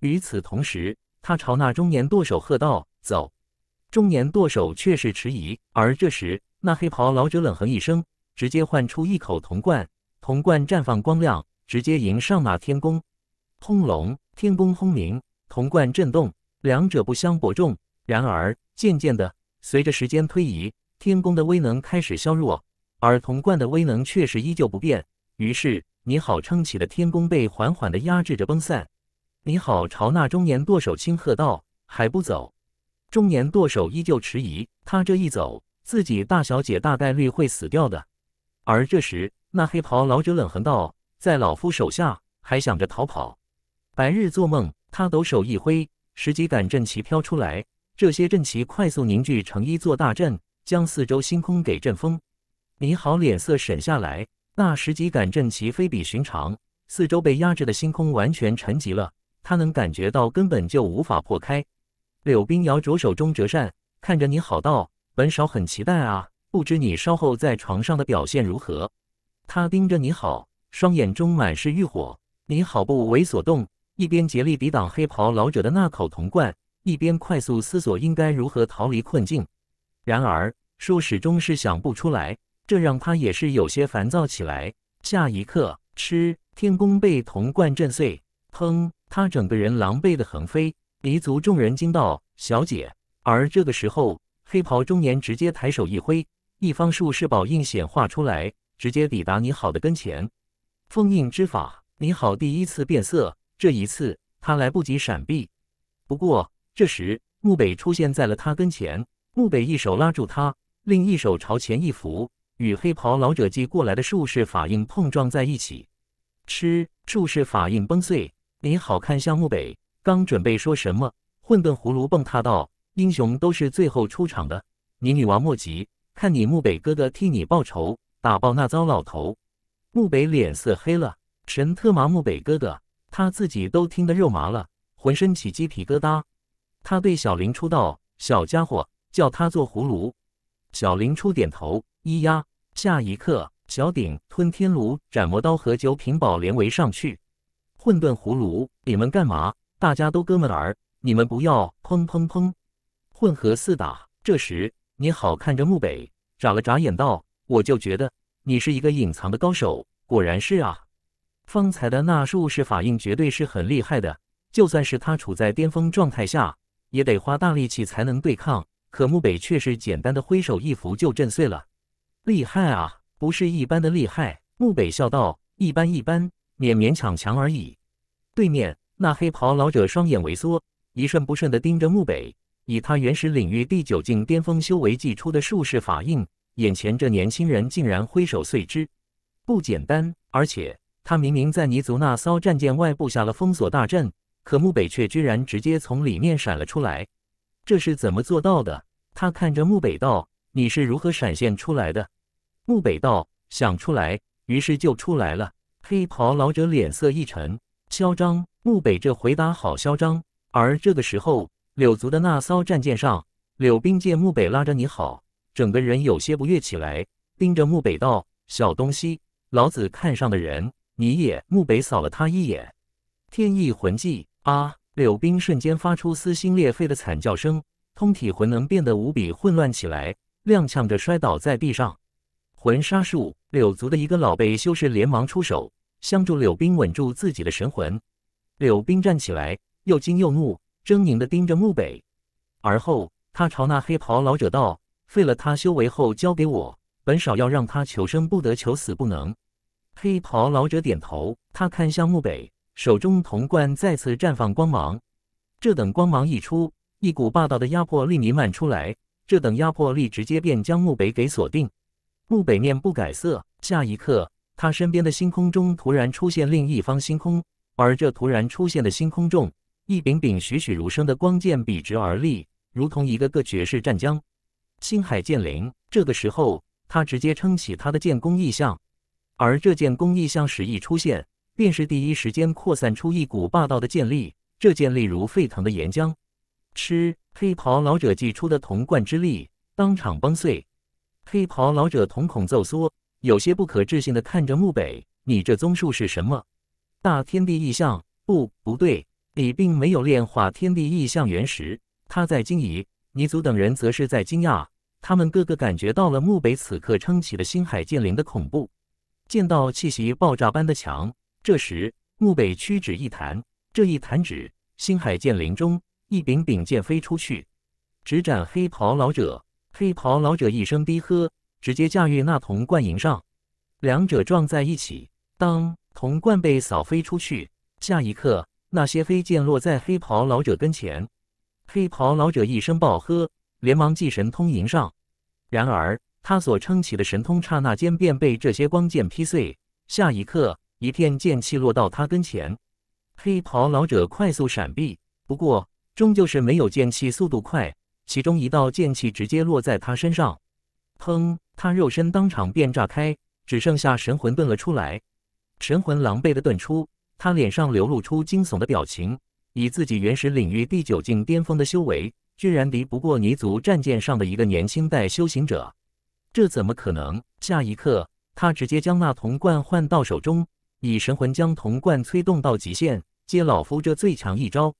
与此同时，他朝那中年舵手喝道：“走！”中年舵手却是迟疑。而这时，那黑袍老者冷哼一声，直接唤出一口铜罐，铜罐绽放光亮，直接迎上那天宫。轰隆，天宫轰鸣，铜罐震动，两者不相伯仲。然而，渐渐的，随着时间推移，天宫的威能开始削弱。而童贯的威能确实依旧不变，于是你好撑起的天宫被缓缓地压制着崩散。你好朝那中年舵手轻喝道：“还不走！”中年舵手依旧迟疑，他这一走，自己大小姐大概率会死掉的。而这时，那黑袍老者冷哼道：“在老夫手下还想着逃跑，白日做梦！”他抖手一挥，十几杆阵旗飘出来，这些阵旗快速凝聚成一座大阵，将四周星空给阵封。你好，脸色沈下来。那十级感震旗非比寻常，四周被压制的星空完全沉寂了。他能感觉到，根本就无法破开。柳冰瑶着手中折扇，看着你好道：“本少很期待啊，不知你稍后在床上的表现如何？”他盯着你好，双眼中满是欲火。你好不为所动，一边竭力抵挡黑袍老者的那口铜罐，一边快速思索应该如何逃离困境。然而，书始终是想不出来。这让他也是有些烦躁起来。下一刻，吃天宫被铜罐震碎，砰！他整个人狼狈的横飞。黎族众人惊道：“小姐！”而这个时候，黑袍中年直接抬手一挥，一方术士宝印显化出来，直接抵达你好的跟前。封印之法，你好第一次变色。这一次，他来不及闪避。不过，这时穆北出现在了他跟前，穆北一手拉住他，另一手朝前一扶。与黑袍老者寄过来的术士法印碰撞在一起，吃术士法印崩碎。你好看，向木北刚准备说什么，混沌葫芦蹦踏道：“英雄都是最后出场的，你女王莫急，看你木北哥哥替你报仇，打爆那糟老头。”木北脸色黑了，神特麻！木北哥哥他自己都听得肉麻了，浑身起鸡皮疙瘩。他对小林出道，小家伙叫他做葫芦。小林出点头，咿呀。下一刻，小鼎、吞天炉、斩魔刀和九品宝莲围上去。混沌葫芦，你们干嘛？大家都哥们儿，你们不要！砰砰砰，混合四打。这时，你好看着木北，眨了眨眼道：“我就觉得你是一个隐藏的高手，果然是啊。方才的那术式法印绝对是很厉害的，就算是他处在巅峰状态下，也得花大力气才能对抗。可木北却是简单的挥手一拂就震碎了。”厉害啊，不是一般的厉害！木北笑道：“一般一般，勉勉强强而已。”对面那黑袍老者双眼微缩，一瞬不瞬地盯着木北。以他原始领域第九境巅峰修为祭出的术士法印，眼前这年轻人竟然挥手碎之，不简单！而且他明明在尼族那艘战舰外布下了封锁大阵，可木北却居然直接从里面闪了出来，这是怎么做到的？他看着木北道。你是如何闪现出来的？木北道想出来，于是就出来了。黑袍老者脸色一沉，嚣张。木北这回答好嚣张。而这个时候，柳族的那艘战舰上，柳冰见木北拉着你好，整个人有些不悦起来，盯着木北道：“小东西，老子看上的人，你也……”木北扫了他一眼，天意魂技啊！柳冰瞬间发出撕心裂肺的惨叫声，通体魂能变得无比混乱起来。踉跄着摔倒在地上，魂杀术，柳族的一个老辈修士连忙出手相助柳冰稳住自己的神魂。柳冰站起来，又惊又怒，狰狞地盯着墓北，而后他朝那黑袍老者道：“废了他修为后交给我，本少要让他求生不得，求死不能。”黑袍老者点头，他看向墓北，手中铜罐再次绽放光芒。这等光芒一出，一股霸道的压迫力弥漫出来。这等压迫力直接便将木北给锁定，木北面不改色。下一刻，他身边的星空中突然出现另一方星空，而这突然出现的星空中，一柄柄栩栩如生的光剑笔直而立，如同一个个绝世战将。星海剑灵，这个时候他直接撑起他的剑功意象，而这剑功意象使一出现，便是第一时间扩散出一股霸道的剑力，这剑力如沸腾的岩浆，吃。黑袍老者祭出的铜冠之力当场崩碎，黑袍老者瞳孔骤缩，有些不可置信地看着穆北：“你这宗术是什么？大天地异象？不，不对，你并没有炼化天地异象原石。”他在惊疑，尼祖等人则是在惊讶，他们个个感觉到了穆北此刻撑起了星海剑灵的恐怖，见到气息爆炸般的强。这时，穆北屈指一弹，这一弹指，星海剑灵中。一柄柄剑飞出去，直斩黑袍老者。黑袍老者一声低喝，直接驾驭那铜冠迎上，两者撞在一起。当铜冠被扫飞出去，下一刻那些飞剑落在黑袍老者跟前。黑袍老者一声暴喝，连忙祭神通迎上。然而他所撑起的神通刹那间便被这些光剑劈碎。下一刻，一片剑气落到他跟前，黑袍老者快速闪避，不过。终究是没有剑气速度快，其中一道剑气直接落在他身上，砰！他肉身当场便炸开，只剩下神魂遁了出来。神魂狼狈的遁出，他脸上流露出惊悚的表情。以自己原始领域第九境巅峰的修为，居然敌不过泥族战舰上的一个年轻代修行者，这怎么可能？下一刻，他直接将那铜罐换到手中，以神魂将铜罐催动到极限，接老夫这最强一招，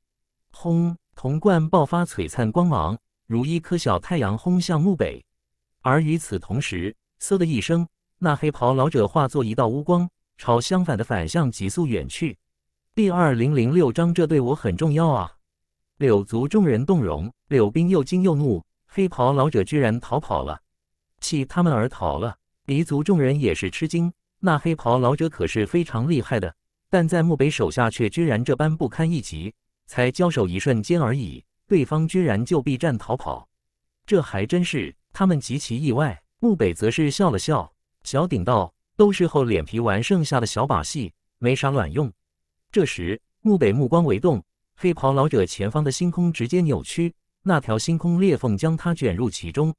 轰！铜冠爆发璀璨光芒，如一颗小太阳轰向墓北。而与此同时，嗖的一声，那黑袍老者化作一道乌光，朝相反的反向急速远去。第二零零六章，这对我很重要啊！柳族众人动容，柳冰又惊又怒，黑袍老者居然逃跑了，弃他们而逃了。黎族众人也是吃惊，那黑袍老者可是非常厉害的，但在墓北手下却居然这般不堪一击。才交手一瞬间而已，对方居然就避战逃跑，这还真是他们极其意外。木北则是笑了笑，小顶道：“都是厚脸皮玩剩下的小把戏，没啥卵用。”这时，木北目光微动，黑袍老者前方的星空直接扭曲，那条星空裂缝将他卷入其中。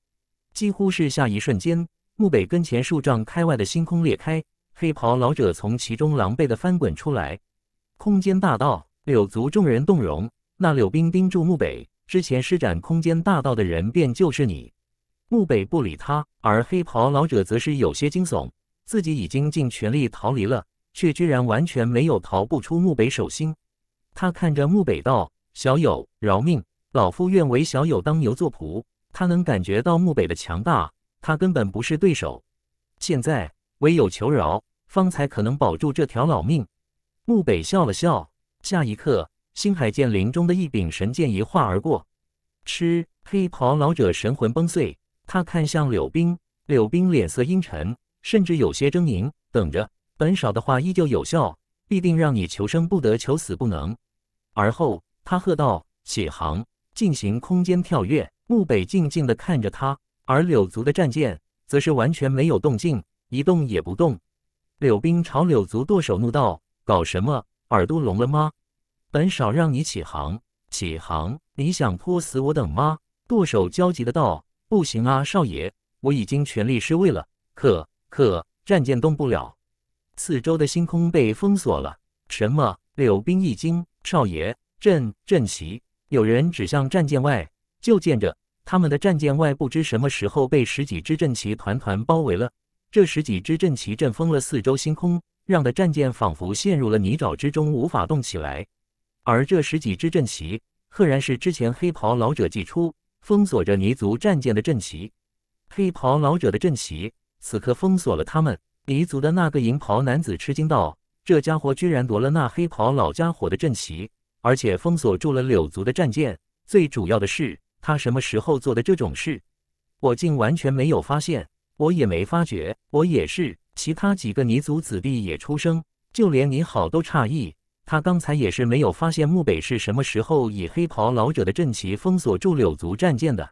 几乎是下一瞬间，木北跟前数丈开外的星空裂开，黑袍老者从其中狼狈地翻滚出来，空间大道。柳族众人动容，那柳冰盯住穆北，之前施展空间大道的人便就是你。穆北不理他，而黑袍老者则是有些惊悚，自己已经尽全力逃离了，却居然完全没有逃不出穆北手心。他看着穆北道：“小友饶命，老夫愿为小友当牛做仆。”他能感觉到穆北的强大，他根本不是对手，现在唯有求饶，方才可能保住这条老命。穆北笑了笑。下一刻，星海剑林中的一柄神剑一划而过，吃！黑袍老者神魂崩碎。他看向柳冰，柳冰脸色阴沉，甚至有些狰狞。等着，本少的话依旧有效，必定让你求生不得，求死不能。而后他喝道：“启航，进行空间跳跃。”木北静静的看着他，而柳族的战舰则是完全没有动静，一动也不动。柳冰朝柳族舵手怒道：“搞什么？”耳朵聋了吗？本少让你起航，起航！你想拖死我等吗？舵手焦急的道：“不行啊，少爷，我已经全力施为了，可可战舰动不了，四周的星空被封锁了。”什么？柳冰一惊：“少爷，朕朕旗！有人指向战舰外，就见着他们的战舰外不知什么时候被十几支阵旗团团包围了，这十几支阵旗阵封了四周星空。”让的战舰仿佛陷入了泥沼之中，无法动起来。而这十几支阵旗，赫然是之前黑袍老者祭出，封锁着泥族战舰的阵旗。黑袍老者的阵旗，此刻封锁了他们。黎族的那个银袍男子吃惊道：“这家伙居然夺了那黑袍老家伙的阵旗，而且封锁住了柳族的战舰。最主要的是，他什么时候做的这种事，我竟完全没有发现，我也没发觉，我也是。”其他几个尼族子弟也出声，就连你好都诧异。他刚才也是没有发现木北是什么时候以黑袍老者的阵旗封锁住柳族战舰的。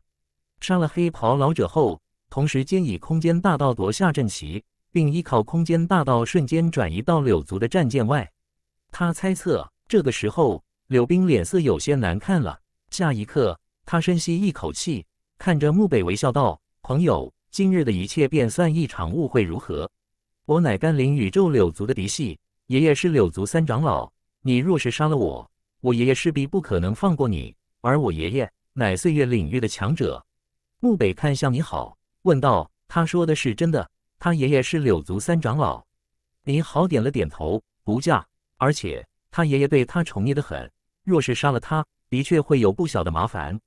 杀了黑袍老者后，同时间以空间大道夺下阵旗，并依靠空间大道瞬间转移到柳族的战舰外。他猜测，这个时候柳冰脸色有些难看了。下一刻，他深吸一口气，看着木北微笑道：“朋友，今日的一切便算一场误会，如何？”我乃甘霖宇宙柳族的嫡系，爷爷是柳族三长老。你若是杀了我，我爷爷势必不可能放过你。而我爷爷乃岁月领域的强者。木北看向你好，问道：“他说的是真的？他爷爷是柳族三长老？”你好点了点头，不嫁。而且他爷爷对他宠溺的很，若是杀了他，的确会有不小的麻烦。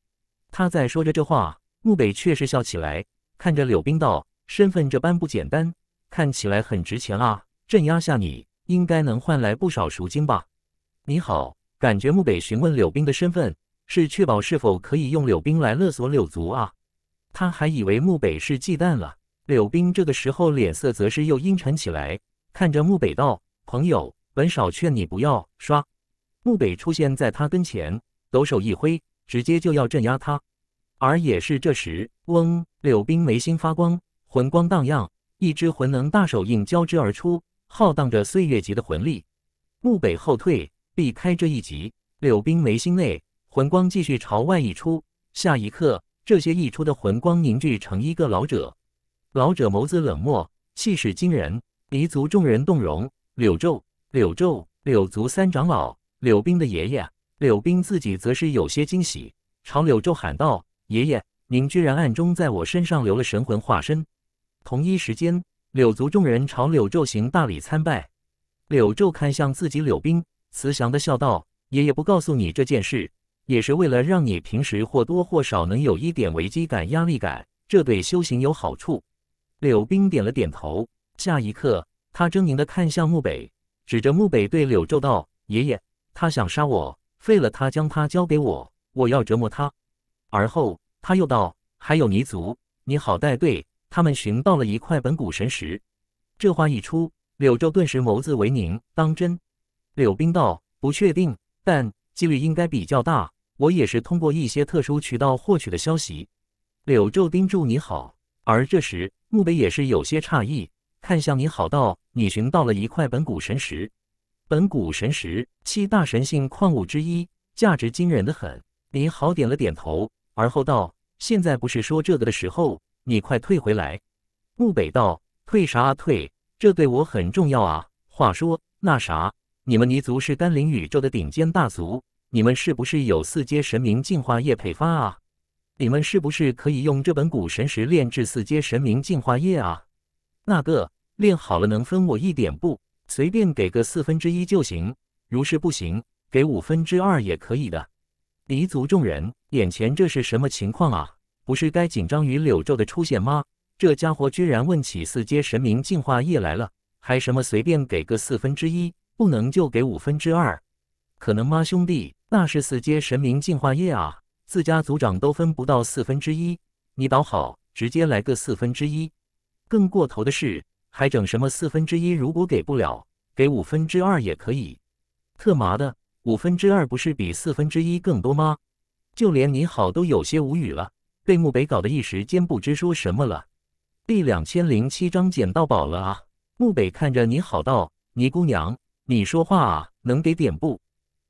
他在说着这话，木北却是笑起来，看着柳冰道：“身份这般不简单。”看起来很值钱啊！镇压下你应该能换来不少赎金吧？你好，感觉木北询问柳冰的身份，是确保是否可以用柳冰来勒索柳族啊？他还以为木北是忌惮了柳冰，这个时候脸色则是又阴沉起来，看着木北道：“朋友，本少劝你不要刷。”木北出现在他跟前，抖手一挥，直接就要镇压他。而也是这时，嗡，柳冰眉心发光，魂光荡漾。一只魂能大手印交织而出，浩荡着岁月级的魂力。木北后退，避开这一击。柳冰眉心内魂光继续朝外溢出，下一刻，这些溢出的魂光凝聚成一个老者。老者眸子冷漠，气势惊人，黎族众人动容。柳昼、柳昼、柳族三长老，柳冰的爷爷。柳冰自己则是有些惊喜，朝柳昼喊道：“爷爷，您居然暗中在我身上留了神魂化身。”同一时间，柳族众人朝柳昼行大礼参拜。柳昼看向自己柳冰，慈祥的笑道：“爷爷不告诉你这件事，也是为了让你平时或多或少能有一点危机感、压力感，这对修行有好处。”柳冰点了点头。下一刻，他狰狞的看向木北，指着木北对柳昼道：“爷爷，他想杀我，废了他，将他交给我，我要折磨他。”而后他又道：“还有泥族，你好带队。”他们寻到了一块本古神石。这话一出，柳昼顿时眸子为凝。当真？柳冰道：“不确定，但几率应该比较大。我也是通过一些特殊渠道获取的消息。”柳昼叮嘱：“你好。而这时，墓北也是有些诧异，看向你好道：“你寻到了一块本古神石？本古神石，七大神性矿物之一，价值惊人的很。”你好，点了点头，而后道：“现在不是说这个的时候。”你快退回来！木北道，退啥退？这对我很重要啊！话说，那啥，你们泥族是甘灵宇宙的顶尖大族，你们是不是有四阶神明净化液配方啊？你们是不是可以用这本古神石炼制四阶神明净化液啊？那个炼好了能分我一点不？随便给个四分之一就行，如是不行，给五分之二也可以的。黎族众人，眼前这是什么情况啊？不是该紧张于柳昼的出现吗？这家伙居然问起四阶神明净化液来了，还什么随便给个四分之一，不能就给五分之二？可能吗，兄弟？那是四阶神明净化液啊，自家族长都分不到四分之一，你倒好，直接来个四分之一。更过头的是，还整什么四分之一？如果给不了，给五分之二也可以。特麻的，五分之二不是比四分之一更多吗？就连你好都有些无语了。被木北搞得一时间不知说什么了。第两千零七章捡到宝了啊！木北看着你好道：“尼姑娘，你说话啊，能给点不？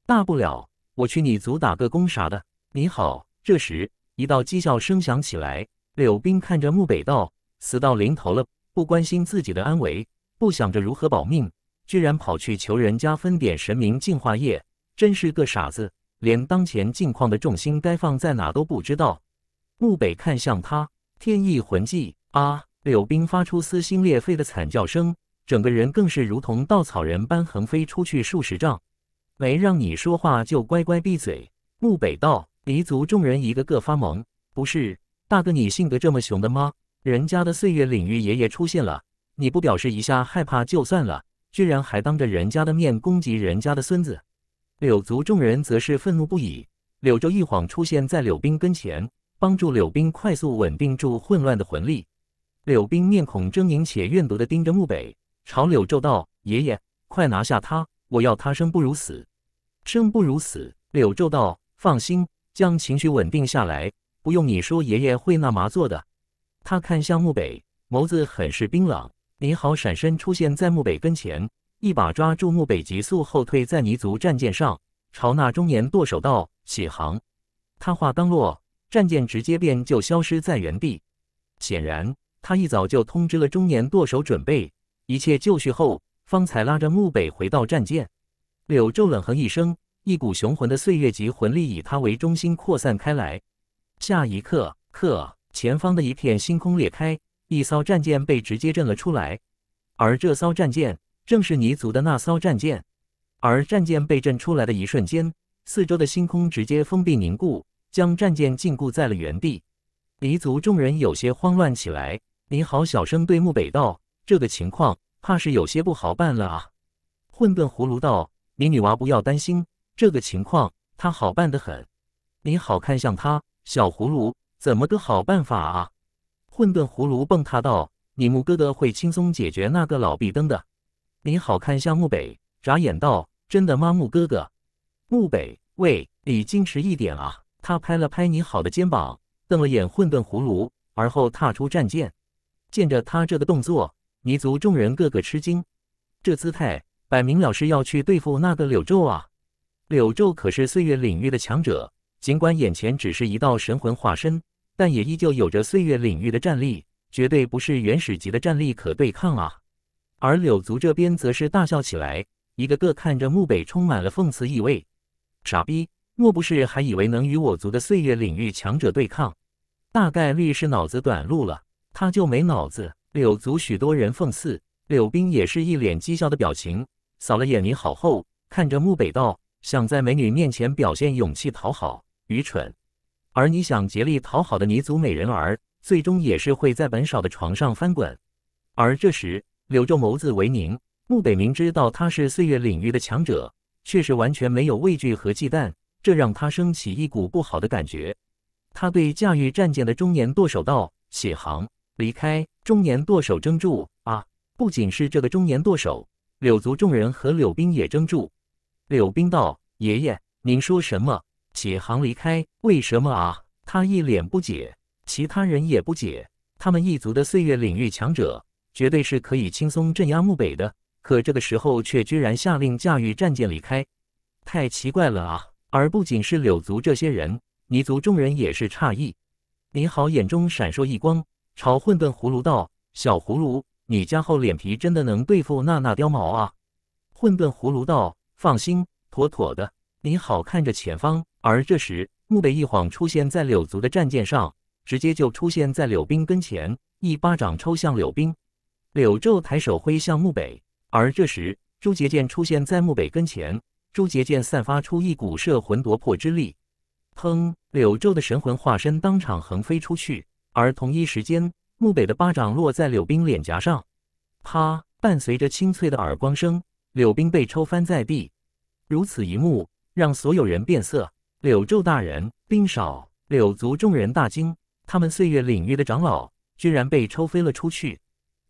大不了我去你族打个工啥的。”你好。这时一道讥笑声响起来。柳冰看着木北道：“死到临头了，不关心自己的安危，不想着如何保命，居然跑去求人家分点神明净化液，真是个傻子，连当前境况的重心该放在哪都不知道。”木北看向他，天意魂技啊！柳冰发出撕心裂肺的惨叫声，整个人更是如同稻草人般横飞出去数十丈。没让你说话就乖乖闭嘴！木北道。黎族众人一个个发懵，不是大哥你性格这么熊的吗？人家的岁月领域爷爷出现了，你不表示一下害怕就算了，居然还当着人家的面攻击人家的孙子！柳族众人则是愤怒不已，柳州一晃出现在柳冰跟前。帮助柳冰快速稳定住混乱的魂力，柳冰面孔狰狞且怨毒的盯着木北，朝柳昼道：“爷爷，快拿下他，我要他生不如死。”“生不如死。”柳昼道：“放心，将情绪稳定下来，不用你说，爷爷会那麻做的。”他看向木北，眸子很是冰冷，你好闪身出现在木北跟前，一把抓住木北，急速后退在泥族战舰上，朝那中年剁手道：“起航。”他话刚落。战舰直接便就消失在原地，显然他一早就通知了中年舵手准备一切就绪后，方才拉着木北回到战舰。柳昼冷哼一声，一股雄浑的岁月级魂力以他为中心扩散开来。下一刻，刻前方的一片星空裂开，一艘战舰被直接震了出来。而这艘战舰正是尼族的那艘战舰。而战舰被震出来的一瞬间，四周的星空直接封闭凝固。将战舰禁锢在了原地，黎族众人有些慌乱起来。你好，小声对木北道：“这个情况，怕是有些不好办了啊。”混沌葫芦道：“你女娃不要担心，这个情况他好办得很。”你好，看向他，小葫芦怎么个好办法啊？混沌葫芦蹦他道：“你木哥哥会轻松解决那个老壁灯的。”你好，看向木北，眨眼道：“真的吗，木哥哥？”木北喂，你矜持一点啊。他拍了拍你好的肩膀，瞪了眼混沌葫芦，而后踏出战舰。见着他这个动作，泥族众人个个吃惊。这姿态摆明了是要去对付那个柳昼啊！柳昼可是岁月领域的强者，尽管眼前只是一道神魂化身，但也依旧有着岁月领域的战力，绝对不是原始级的战力可对抗啊！而柳族这边则是大笑起来，一个个看着木北，充满了讽刺意味：傻逼！莫不是还以为能与我族的岁月领域强者对抗？大概率是脑子短路了。他就没脑子。柳族许多人讽刺柳冰，也是一脸讥笑的表情，扫了眼你好后，看着木北道，想在美女面前表现勇气讨好，愚蠢。而你想竭力讨好的尼族美人儿，最终也是会在本少的床上翻滚。而这时，柳皱眸子为凝，木北明知道他是岁月领域的强者，却是完全没有畏惧和忌惮。这让他升起一股不好的感觉。他对驾驭战舰的中年舵手道：“启航，离开。”中年舵手怔住。啊，不仅是这个中年舵手，柳族众人和柳冰也怔住。柳冰道：“爷爷，您说什么？启航离开？为什么啊？”他一脸不解，其他人也不解。他们一族的岁月领域强者，绝对是可以轻松镇压木北的，可这个时候却居然下令驾驭战舰离开，太奇怪了啊！而不仅是柳族这些人，泥族众人也是诧异。你好，眼中闪烁一光，朝混沌葫芦道：“小葫芦，你加厚脸皮真的能对付娜娜貂毛啊？”混沌葫芦道：“放心，妥妥的。”你好，看着前方。而这时，墓北一晃出现在柳族的战舰上，直接就出现在柳冰跟前，一巴掌抽向柳冰。柳昼抬手挥向墓北，而这时朱杰剑出现在墓北跟前。朱杰剑散发出一股摄魂夺魄之力，砰！柳州的神魂化身当场横飞出去。而同一时间，木北的巴掌落在柳冰脸颊上，啪！伴随着清脆的耳光声，柳冰被抽翻在地。如此一幕让所有人变色。柳州大人、冰少、柳族众人大惊，他们岁月领域的长老居然被抽飞了出去。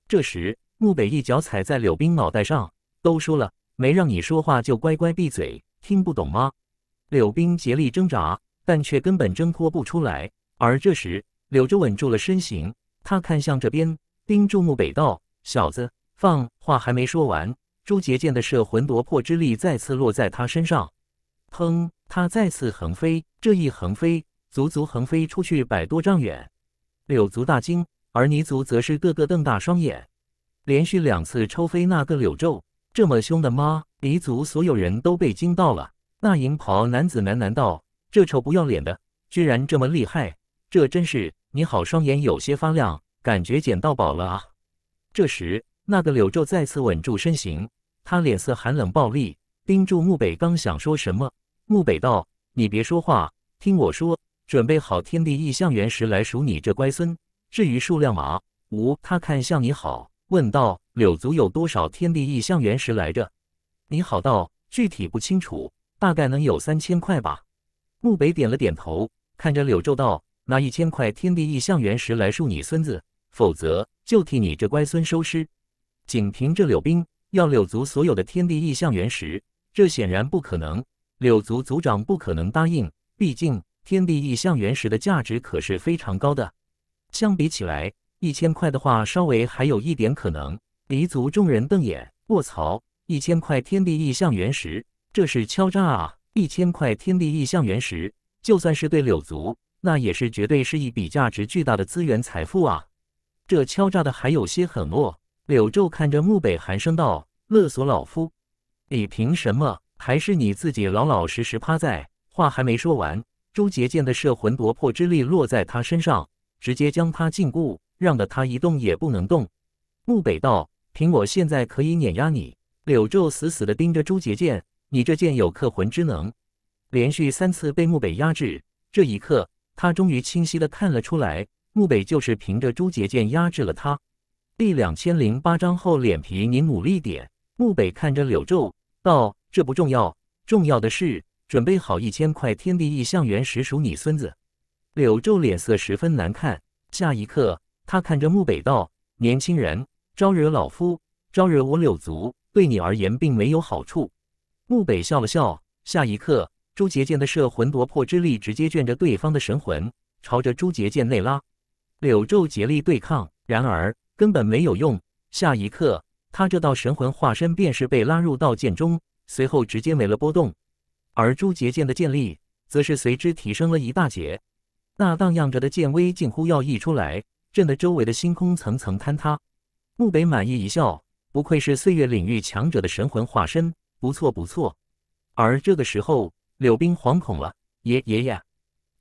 这时，木北一脚踩在柳冰脑袋上，都说了。没让你说话，就乖乖闭嘴，听不懂吗？柳冰竭力挣扎，但却根本挣脱不出来。而这时，柳舟稳住了身形，他看向这边，盯住木北道：“小子，放话还没说完。”朱杰剑的摄魂夺魄之力再次落在他身上，砰！他再次横飞，这一横飞，足足横飞出去百多丈远。柳族大惊，而泥族则是个个瞪大双眼，连续两次抽飞那个柳咒，这么凶的吗？黎族所有人都被惊到了。那银袍男子喃喃道：“这臭不要脸的，居然这么厉害！这真是……你好，双眼有些发亮，感觉捡到宝了啊！”这时，那个柳昼再次稳住身形，他脸色寒冷暴戾，盯住木北，刚想说什么，木北道：“你别说话，听我说，准备好天地异象原石来赎你这乖孙。至于数量嘛，吴，他看向你好，问道。柳族有多少天地异象原石来着？你好道，具体不清楚，大概能有三千块吧。木北点了点头，看着柳皱道：“拿一千块天地异象原石来赎你孙子，否则就替你这乖孙收尸。”仅凭这柳冰要柳族所有的天地异象原石，这显然不可能。柳族族长不可能答应，毕竟天地异象原石的价值可是非常高的。相比起来，一千块的话，稍微还有一点可能。黎族众人瞪眼，卧槽！一千块天地异象原石，这是敲诈啊！一千块天地异象原石，就算是对柳族，那也是绝对是一笔价值巨大的资源财富啊！这敲诈的还有些狠哦。柳昼看着穆北，寒声道：“勒索老夫？你凭什么？还是你自己老老实实趴在……”话还没说完，周杰剑的摄魂夺魄之力落在他身上，直接将他禁锢，让得他一动也不能动。穆北道。凭我现在可以碾压你！柳昼死死地盯着朱结剑，你这剑有克魂之能，连续三次被木北压制。这一刻，他终于清晰地看了出来，木北就是凭着朱结剑压制了他。第两千零八章厚脸皮，你努力点。木北看着柳昼道：“这不重要，重要的是准备好一千块天地异象元石，属你孙子。”柳昼脸色十分难看。下一刻，他看着木北道：“年轻人。”招惹老夫，招惹我柳族，对你而言并没有好处。木北笑了笑，下一刻，朱结剑的摄魂夺魄之力直接卷着对方的神魂，朝着朱结剑内拉。柳昼竭力对抗，然而根本没有用。下一刻，他这道神魂化身便是被拉入道剑中，随后直接没了波动。而朱结剑的剑力，则是随之提升了一大截。那荡漾着的剑威近乎要溢出来，震得周围的星空层层坍塌。木北满意一笑，不愧是岁月领域强者的神魂化身，不错不错。而这个时候，柳冰惶恐了，爷爷爷！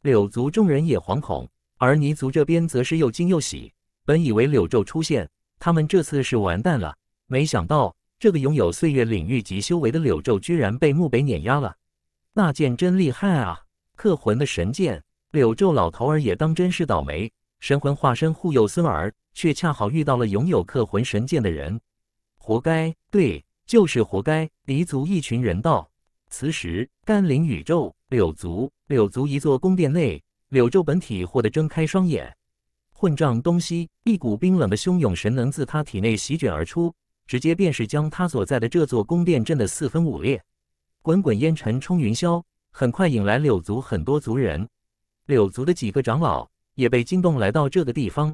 柳族众人也惶恐，而泥族这边则是又惊又喜。本以为柳咒出现，他们这次是完蛋了，没想到这个拥有岁月领域级修为的柳咒，居然被木北碾压了。那剑真厉害啊，克魂的神剑！柳咒老头儿也当真是倒霉，神魂化身护佑孙儿。却恰好遇到了拥有克魂神剑的人，活该！对，就是活该！黎族一群人道。此时，甘霖宇宙，柳族，柳族一座宫殿内，柳宙本体豁得睁开双眼。混账东西！一股冰冷的汹涌神能自他体内席卷而出，直接便是将他所在的这座宫殿震得四分五裂。滚滚烟尘冲云霄，很快引来柳族很多族人。柳族的几个长老也被惊动，来到这个地方。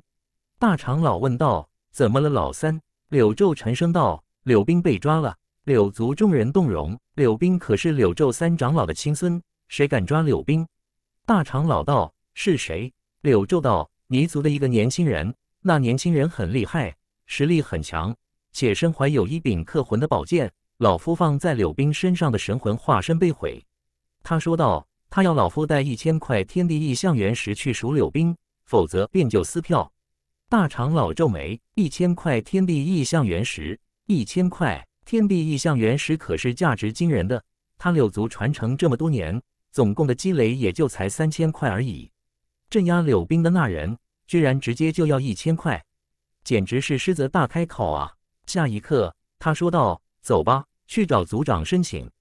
大长老问道：“怎么了，老三？”柳昼沉声道：“柳冰被抓了。”柳族众人动容。柳冰可是柳昼三长老的亲孙，谁敢抓柳冰？大长老道：“是谁？”柳昼道：“泥族的一个年轻人。那年轻人很厉害，实力很强，且身怀有一柄刻魂的宝剑。老夫放在柳冰身上的神魂化身被毁。”他说道：“他要老夫带一千块天地异象原石去赎柳冰，否则便就撕票。”大长老皱眉：“一千块天地异象原石，一千块天地异象原石可是价值惊人的。他柳族传承这么多年，总共的积累也就才三千块而已。镇压柳兵的那人居然直接就要一千块，简直是狮子大开口啊！”下一刻，他说道：“走吧，去找族长申请。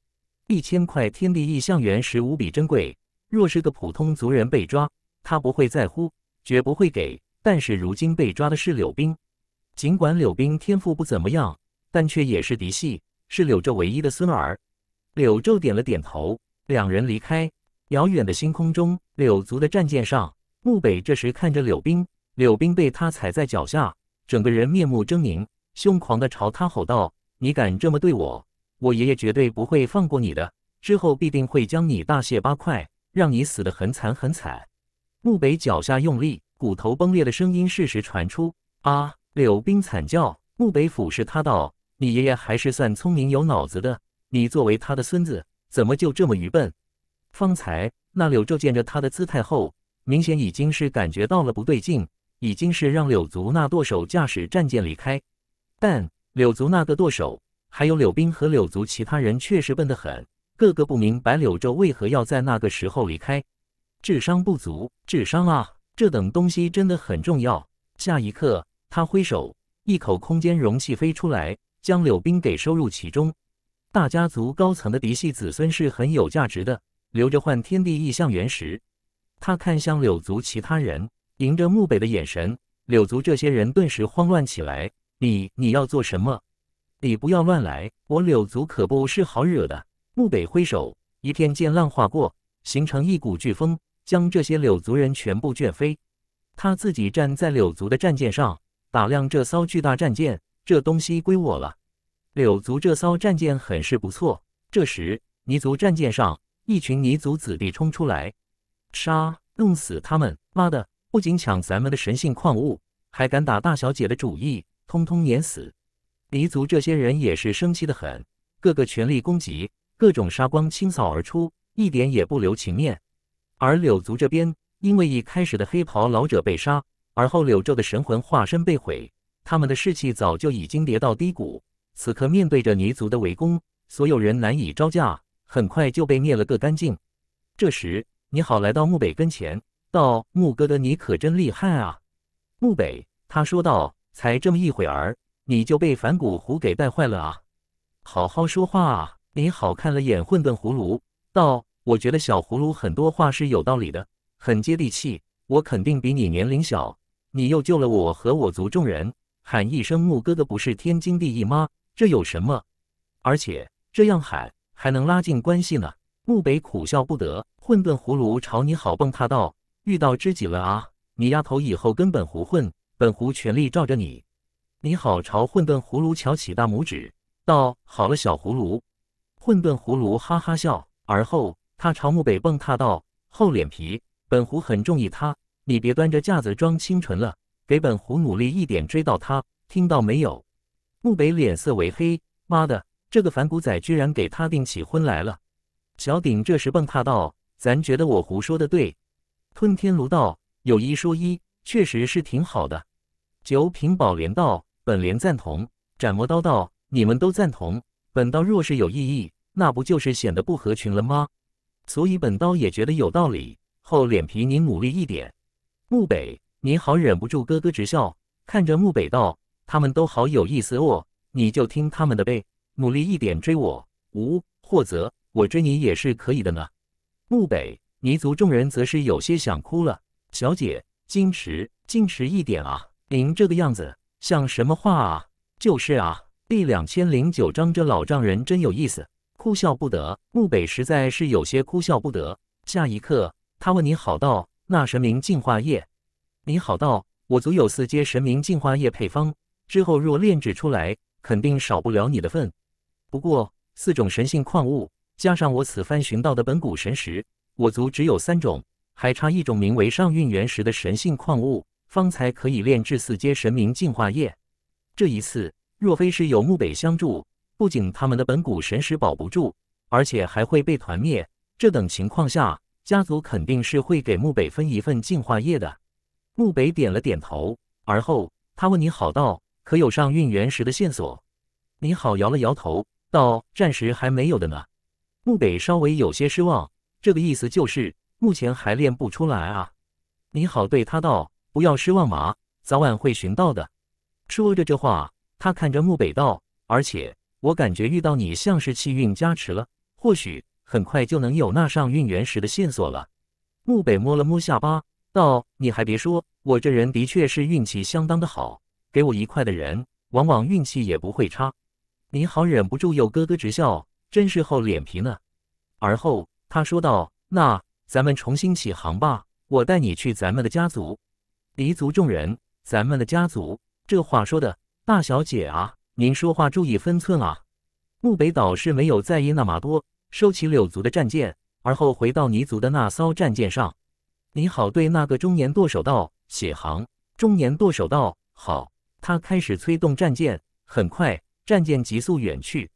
一千块天地异象原石无比珍贵，若是个普通族人被抓，他不会在乎，绝不会给。”但是如今被抓的是柳冰，尽管柳冰天赋不怎么样，但却也是嫡系，是柳州唯一的孙儿。柳州点了点头，两人离开。遥远的星空中，柳族的战舰上，木北这时看着柳冰，柳冰被他踩在脚下，整个人面目狰狞，凶狂的朝他吼道：“你敢这么对我，我爷爷绝对不会放过你的，之后必定会将你大卸八块，让你死得很惨很惨。”木北脚下用力。骨头崩裂的声音适时传出，啊！柳冰惨叫。穆北俯视他道：“你爷爷还是算聪明有脑子的，你作为他的孙子，怎么就这么愚笨？”方才那柳州见着他的姿态后，明显已经是感觉到了不对劲，已经是让柳族那舵手驾驶战舰离开。但柳族那个舵手，还有柳冰和柳族其他人确实笨得很，个个不明白柳州为何要在那个时候离开，智商不足，智商啊！这等东西真的很重要。下一刻，他挥手，一口空间容器飞出来，将柳冰给收入其中。大家族高层的嫡系子孙是很有价值的，留着换天地异象原石。他看向柳族其他人，迎着木北的眼神，柳族这些人顿时慌乱起来：“你你要做什么？你不要乱来！我柳族可不是好惹的！”木北挥手，一片剑浪划过，形成一股飓风。将这些柳族人全部卷飞，他自己站在柳族的战舰上，打量这艘巨大战舰。这东西归我了。柳族这艘战舰很是不错。这时，泥族战舰上一群泥族子弟冲出来，杀，弄死他们！妈的，不仅抢咱们的神性矿物，还敢打大小姐的主意，通通碾死！黎族这些人也是生气的很，各个全力攻击，各种杀光，清扫而出，一点也不留情面。而柳族这边，因为一开始的黑袍老者被杀，而后柳州的神魂化身被毁，他们的士气早就已经跌到低谷。此刻面对着泥族的围攻，所有人难以招架，很快就被灭了个干净。这时，你好来到木北跟前，道：“木哥的，你可真厉害啊！”木北他说道：“才这么一会儿，你就被反骨狐给带坏了啊！好好说话啊！”你好看了眼混沌葫芦，道。我觉得小葫芦很多话是有道理的，很接地气。我肯定比你年龄小，你又救了我和我族众人，喊一声木哥哥不是天经地义吗？这有什么？而且这样喊还能拉近关系呢。木北苦笑不得，混沌葫芦朝你好蹦他道：“遇到知己了啊！你丫头以后跟本胡混，本狐全力罩着你。”你好朝混沌葫芦翘起大拇指道：“好了，小葫芦。”混沌葫芦哈哈笑，而后。他朝木北蹦踏道：“厚脸皮，本狐很中意他，你别端着架子装清纯了，给本狐努力一点，追到他，听到没有？”木北脸色为黑，妈的，这个反骨仔居然给他订起婚来了。小鼎这时蹦踏道：“咱觉得我胡说的对。”吞天炉道：“有一说一，确实是挺好的。”九品宝莲道：“本莲赞同。”斩魔刀道：“你们都赞同，本刀若是有异议，那不就是显得不合群了吗？”所以本刀也觉得有道理，厚脸皮，你努力一点。木北，你好，忍不住咯咯直笑，看着木北道，他们都好有意思哦，你就听他们的呗，努力一点追我。无或者我追你也是可以的呢。木北，泥族众人则是有些想哭了。小姐，矜持，矜持一点啊，您这个样子像什么话啊？就是啊。第两千零九章，这老丈人真有意思。哭笑不得，木北实在是有些哭笑不得。下一刻，他问：“你好道，那神明净化液？你好道，我族有四阶神明净化液配方，之后若炼制出来，肯定少不了你的份。不过，四种神性矿物加上我此番寻到的本古神石，我族只有三种，还差一种名为上运原石的神性矿物，方才可以炼制四阶神明净化液。这一次，若非是有木北相助。”不仅他们的本骨神石保不住，而且还会被团灭。这等情况下，家族肯定是会给墓北分一份净化液的。墓北点了点头，而后他问你好道：“可有上运元石的线索？”你好摇了摇头道：“暂时还没有的呢。”墓北稍微有些失望，这个意思就是目前还练不出来啊。你好对他道：“不要失望嘛，早晚会寻到的。”说着这话，他看着墓北道：“而且。”我感觉遇到你像是气运加持了，或许很快就能有那上运元石的线索了。木北摸了摸下巴，道：“你还别说，我这人的确是运气相当的好。给我一块的人，往往运气也不会差。”你好，忍不住又咯咯直笑，真是厚脸皮呢。而后他说道：“那咱们重新起航吧，我带你去咱们的家族。”黎族众人：“咱们的家族？”这话说的，大小姐啊。您说话注意分寸啊！木北岛是没有在意那么多，收起柳族的战舰，而后回到泥族的那艘战舰上。你好，对那个中年舵手道：“启航。”中年舵手道：“好。”他开始催动战舰，很快战舰急速远去。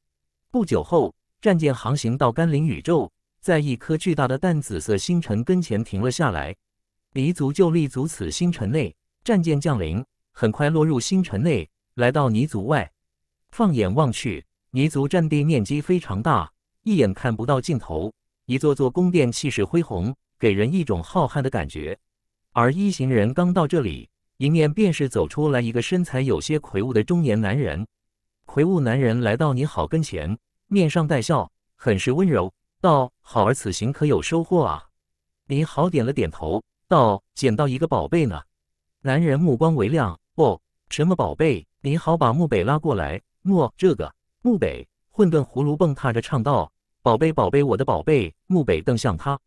不久后，战舰航行到甘霖宇宙，在一颗巨大的淡紫色星辰跟前停了下来。黎族就立足此星辰内，战舰降临，很快落入星辰内，来到泥族外。放眼望去，泥族占地面积非常大，一眼看不到尽头。一座座宫殿气势恢宏，给人一种浩瀚的感觉。而一行人刚到这里，迎面便是走出来一个身材有些魁梧的中年男人。魁梧男人来到你好跟前，面上带笑，很是温柔，道：“好儿，此行可有收获啊？”你好点了点头，道：“捡到一个宝贝呢。”男人目光微亮，哦，什么宝贝？你好，把木北拉过来。莫这个木北，混沌葫芦蹦踏着唱道：“宝贝，宝贝，我的宝贝。”木北瞪向他，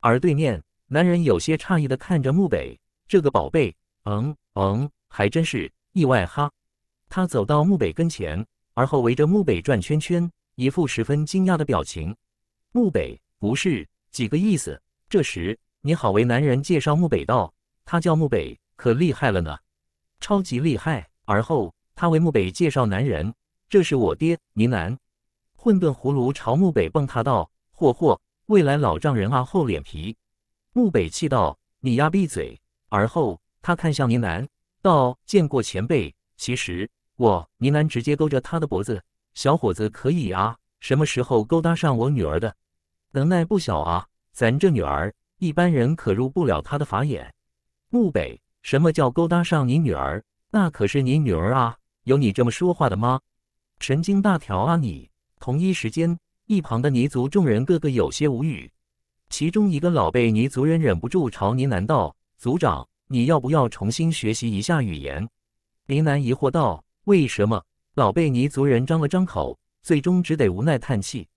而对面男人有些诧异的看着木北，这个宝贝，嗯嗯，还真是意外哈。他走到木北跟前，而后围着木北转圈圈，一副十分惊讶的表情。木北不是几个意思。这时你好为男人介绍木北道：“他叫木北，可厉害了呢，超级厉害。”而后。他为穆北介绍男人，这是我爹尼南，混沌葫芦朝穆北蹦他道：“嚯嚯，未来老丈人啊，厚脸皮。”穆北气道：“你丫闭嘴！”而后他看向尼南，道：“见过前辈。”其实我尼南直接勾着他的脖子：“小伙子可以啊，什么时候勾搭上我女儿的？能耐不小啊，咱这女儿一般人可入不了他的法眼。”穆北：“什么叫勾搭上你女儿？那可是你女儿啊！”有你这么说话的吗？神经大条啊你！同一时间，一旁的泥族众人个个有些无语。其中一个老辈泥族人忍不住朝呢喃道族长，你要不要重新学习一下语言？林楠疑惑道：“为什么？”老辈泥族人张了张口，最终只得无奈叹气。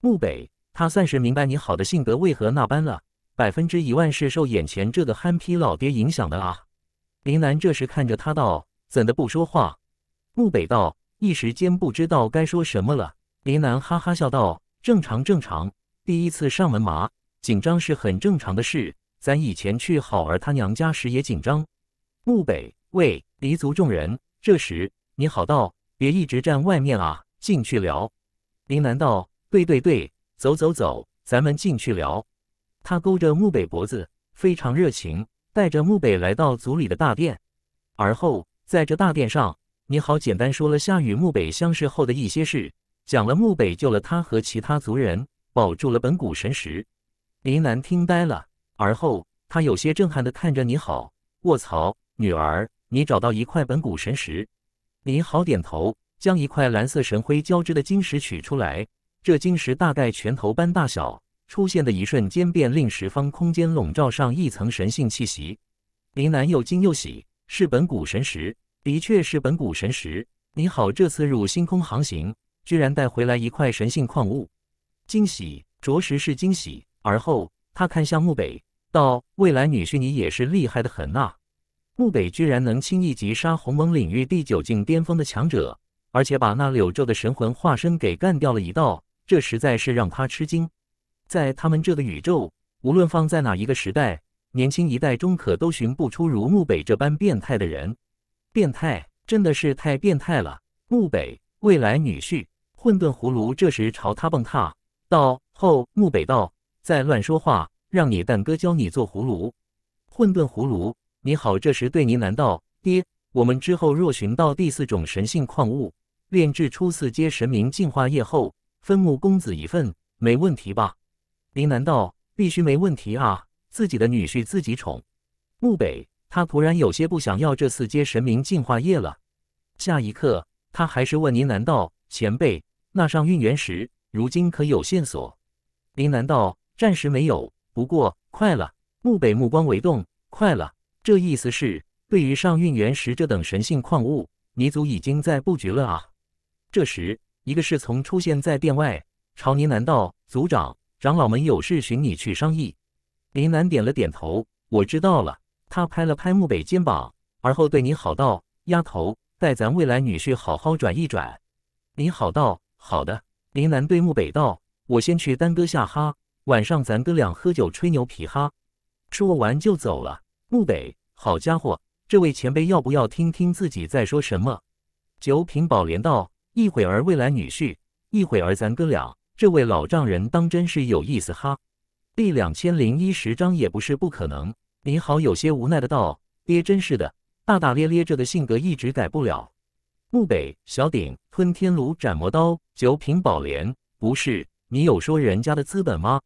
木北，他算是明白你好的性格为何那般了，百分之一万是受眼前这个憨批老爹影响的啊！林楠这时看着他道：“怎的不说话？”木北道一时间不知道该说什么了，林南哈哈笑道：“正常，正常，第一次上门嘛，紧张是很正常的事。咱以前去好儿他娘家时也紧张。”木北，喂，黎族众人，这时你好道，别一直站外面啊，进去聊。林南道：“对对对，走走走，咱们进去聊。”他勾着木北脖子，非常热情，带着木北来到族里的大殿，而后在这大殿上。你好，简单说了夏雨慕北相识后的一些事，讲了慕北救了他和其他族人，保住了本古神石。林楠听呆了，而后他有些震撼地看着你好，卧槽，女儿，你找到一块本古神石？你好，点头，将一块蓝色神辉交织的晶石取出来。这晶石大概拳头般大小，出现的一瞬间便令十方空间笼罩上一层神性气息。林楠又惊又喜，是本古神石。的确是本古神石，你好，这次入星空航行，居然带回来一块神性矿物，惊喜，着实是惊喜。而后他看向木北，道：“未来女婿，你也是厉害的很啊！木北居然能轻易击杀鸿蒙领域第九境巅峰的强者，而且把那柳州的神魂化身给干掉了一道，这实在是让他吃惊。在他们这个宇宙，无论放在哪一个时代，年轻一代中可都寻不出如木北这般变态的人。”变态，真的是太变态了！木北，未来女婿，混沌葫芦这时朝他蹦踏，道：“后。”木北道：“再乱说话，让你蛋哥教你做葫芦。”混沌葫芦，你好，这时对您难道：“爹，我们之后若寻到第四种神性矿物，炼制出四阶神明净化液后，分木公子一份，没问题吧？”林南道：“必须没问题啊，自己的女婿自己宠。”木北。他突然有些不想要这四阶神明净化液了。下一刻，他还是问您：“难道前辈那上运元石，如今可有线索？”林南道暂时没有？不过快了。木北目光微动：“快了。”这意思是，对于上运元石这等神性矿物，你族已经在布局了啊。这时，一个侍从出现在殿外，朝您：“难道族长长老们有事寻你去商议？”林南点了点头：“我知道了。”他拍了拍穆北肩膀，而后对你好道：“丫头，带咱未来女婿好好转一转。”你好道：“好的。”林楠对穆北道：“我先去耽搁下哈，晚上咱哥俩喝酒吹牛皮哈。”说完就走了。穆北，好家伙，这位前辈要不要听听自己在说什么？九品宝莲道：“一会儿未来女婿，一会儿咱哥俩，这位老丈人当真是有意思哈。”第两千零一十章也不是不可能。林好有些无奈的道：“爹真是的，大大咧咧着的性格一直改不了。”木北、小鼎、吞天炉、斩魔刀、九品宝莲，不是你有说人家的资本吗？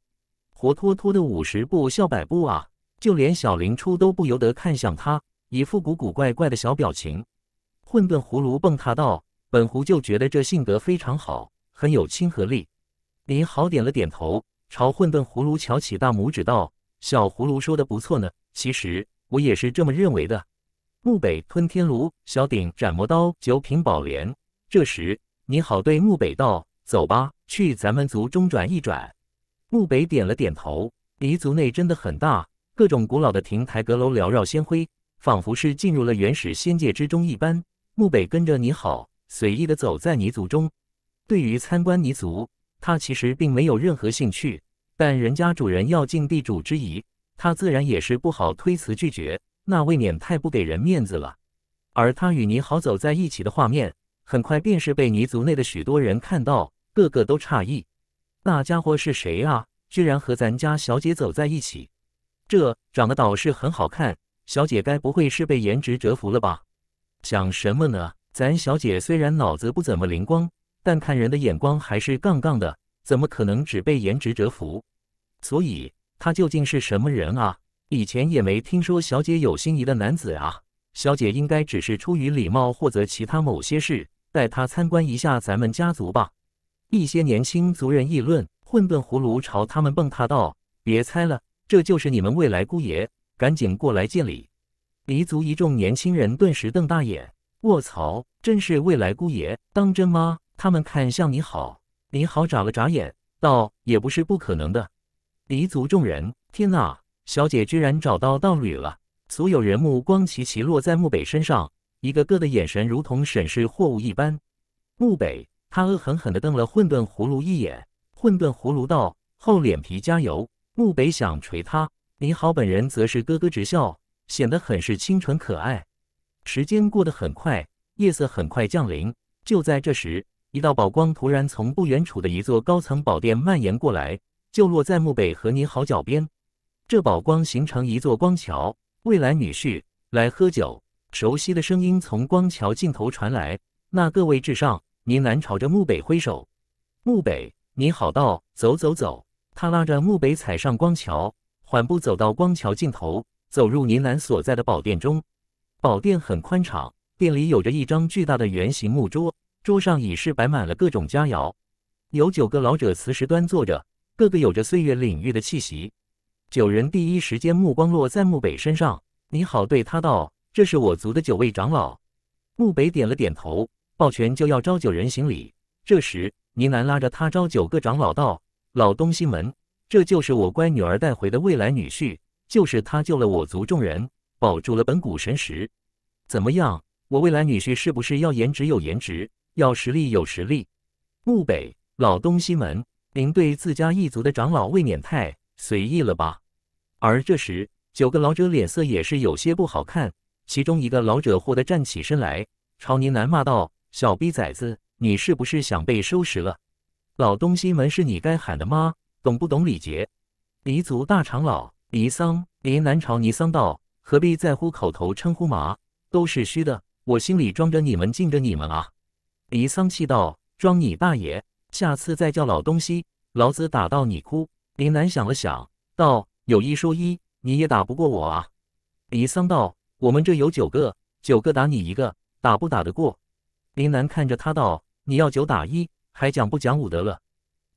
活脱脱的五十步笑百步啊！就连小林初都不由得看向他，一副古古怪怪的小表情。混沌葫芦蹦他道：“本狐就觉得这性格非常好，很有亲和力。”林好点了点头，朝混沌葫芦翘起大拇指道：“小葫芦说的不错呢。”其实我也是这么认为的。木北吞天炉，小鼎斩魔刀，九品宝莲。这时，你好对木北道：“走吧，去咱们族中转一转。”木北点了点头。黎族内真的很大，各种古老的亭台阁楼缭绕仙辉，仿佛是进入了原始仙界之中一般。木北跟着你好，随意的走在泥族中。对于参观泥族，他其实并没有任何兴趣，但人家主人要尽地主之谊。他自然也是不好推辞拒绝，那未免太不给人面子了。而他与倪好走在一起的画面，很快便是被泥族内的许多人看到，个个都诧异：那家伙是谁啊？居然和咱家小姐走在一起？这长得倒是很好看，小姐该不会是被颜值折服了吧？想什么呢？咱小姐虽然脑子不怎么灵光，但看人的眼光还是杠杠的，怎么可能只被颜值折服？所以。他究竟是什么人啊？以前也没听说小姐有心仪的男子啊。小姐应该只是出于礼貌或者其他某些事，带他参观一下咱们家族吧。一些年轻族人议论，混沌葫芦朝他们蹦踏道：“别猜了，这就是你们未来姑爷，赶紧过来见礼。”黎族一众年轻人顿时瞪大眼：“卧槽，真是未来姑爷？当真吗？”他们看向你好，你好眨了眨眼，道：“也不是不可能的。”黎族众人，天呐，小姐居然找到道侣了！所有人目光齐齐落在木北身上，一个个的眼神如同审视货物一般。木北他恶狠狠地瞪了混沌葫芦一眼。混沌葫芦道：“厚脸皮，加油！”木北想锤他。你好本人则是咯咯直笑，显得很是清纯可爱。时间过得很快，夜色很快降临。就在这时，一道宝光突然从不远处的一座高层宝殿蔓延过来。就落在墓北和你好脚边，这宝光形成一座光桥。未来女婿来喝酒，熟悉的声音从光桥尽头传来。那个位置上，倪南朝着墓北挥手。墓北，你好道，走走走。他拉着墓北踩上光桥，缓步走到光桥尽头，走入宁南所在的宝殿中。宝殿很宽敞，店里有着一张巨大的圆形木桌，桌上已是摆满了各种佳肴，有九个老者此时端坐着。个个有着岁月领域的气息，九人第一时间目光落在木北身上。你好，对他道：“这是我族的九位长老。”木北点了点头，抱拳就要招九人行礼。这时，呢南拉着他招九个长老道：“老东西们，这就是我乖女儿带回的未来女婿，就是他救了我族众人，保住了本古神石。怎么样，我未来女婿是不是要颜值有颜值，要实力有实力？”木北，老东西们。您对自家一族的长老未免太随意了吧？而这时，九个老者脸色也是有些不好看。其中一个老者忽地站起身来，朝尼南骂道：“小逼崽子，你是不是想被收拾了？老东西们是你该喊的吗？懂不懂礼节？”黎族大长老黎桑，黎南朝尼桑道：“何必在乎口头称呼嘛，都是虚的。我心里装着你们，敬着你们啊。”黎桑气道：“装你大爷！”下次再叫老东西，老子打到你哭。林南想了想，道：“有一说一，你也打不过我啊。”李桑道：“我们这有九个，九个打你一个，打不打得过？”林南看着他道：“你要九打一，还讲不讲武德了？”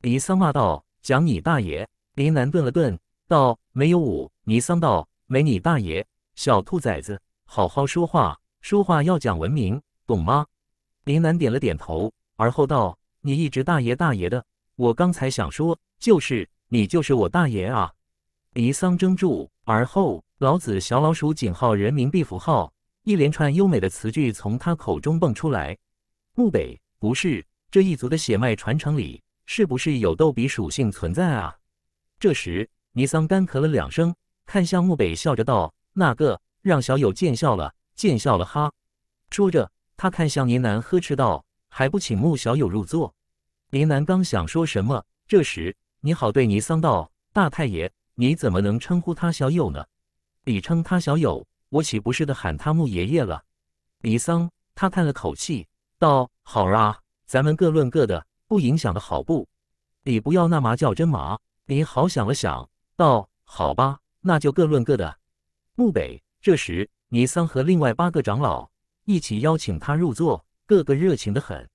李桑骂道：“讲你大爷！”林南顿了顿，道：“没有武。”尼桑道：“没你大爷，小兔崽子，好好说话，说话要讲文明，懂吗？”林南点了点头，而后道。你一直大爷大爷的，我刚才想说，就是你就是我大爷啊！尼桑怔住，而后老子小老鼠井号人民币符号，一连串优美的词句从他口中蹦出来。木北，不是这一族的血脉传承里，是不是有逗比属性存在啊？这时，尼桑干咳了两声，看向木北，笑着道：“那个，让小友见笑了，见笑了哈。”说着，他看向尼南，呵斥道。还不请穆小友入座？林南刚想说什么，这时你好对尼桑道：“大太爷，你怎么能称呼他小友呢？你称他小友，我岂不是得喊他穆爷爷了？”尼桑他叹了口气道：“好啦，咱们各论各的，不影响的好不？你不要那么较真嘛。”你好想了想道：“好吧，那就各论各的。”穆北这时尼桑和另外八个长老一起邀请他入座。个个热情的很。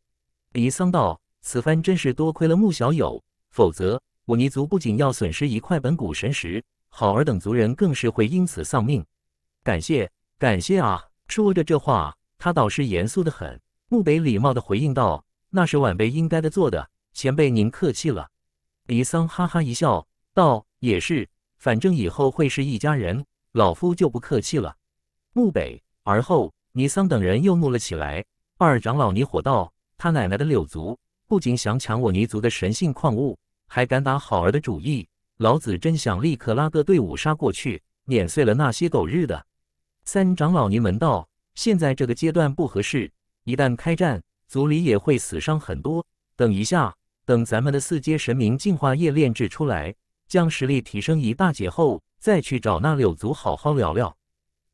尼桑道：“此番真是多亏了穆小友，否则我尼族不仅要损失一块本古神石，好儿等族人更是会因此丧命。感谢，感谢啊！”说着这话，他倒是严肃的很。穆北礼貌的回应道：“那是晚辈应该的做的，前辈您客气了。”尼桑哈哈一笑，道：“也是，反正以后会是一家人，老夫就不客气了。”穆北。而后，尼桑等人又怒了起来。二长老你火道：“他奶奶的柳族，不仅想抢我泥族的神性矿物，还敢打好儿的主意，老子真想立刻拉个队伍杀过去，碾碎了那些狗日的。”三长老您门道：“现在这个阶段不合适，一旦开战，族里也会死伤很多。等一下，等咱们的四阶神明净化液炼制出来，将实力提升一大截后，再去找那柳族好好聊聊。”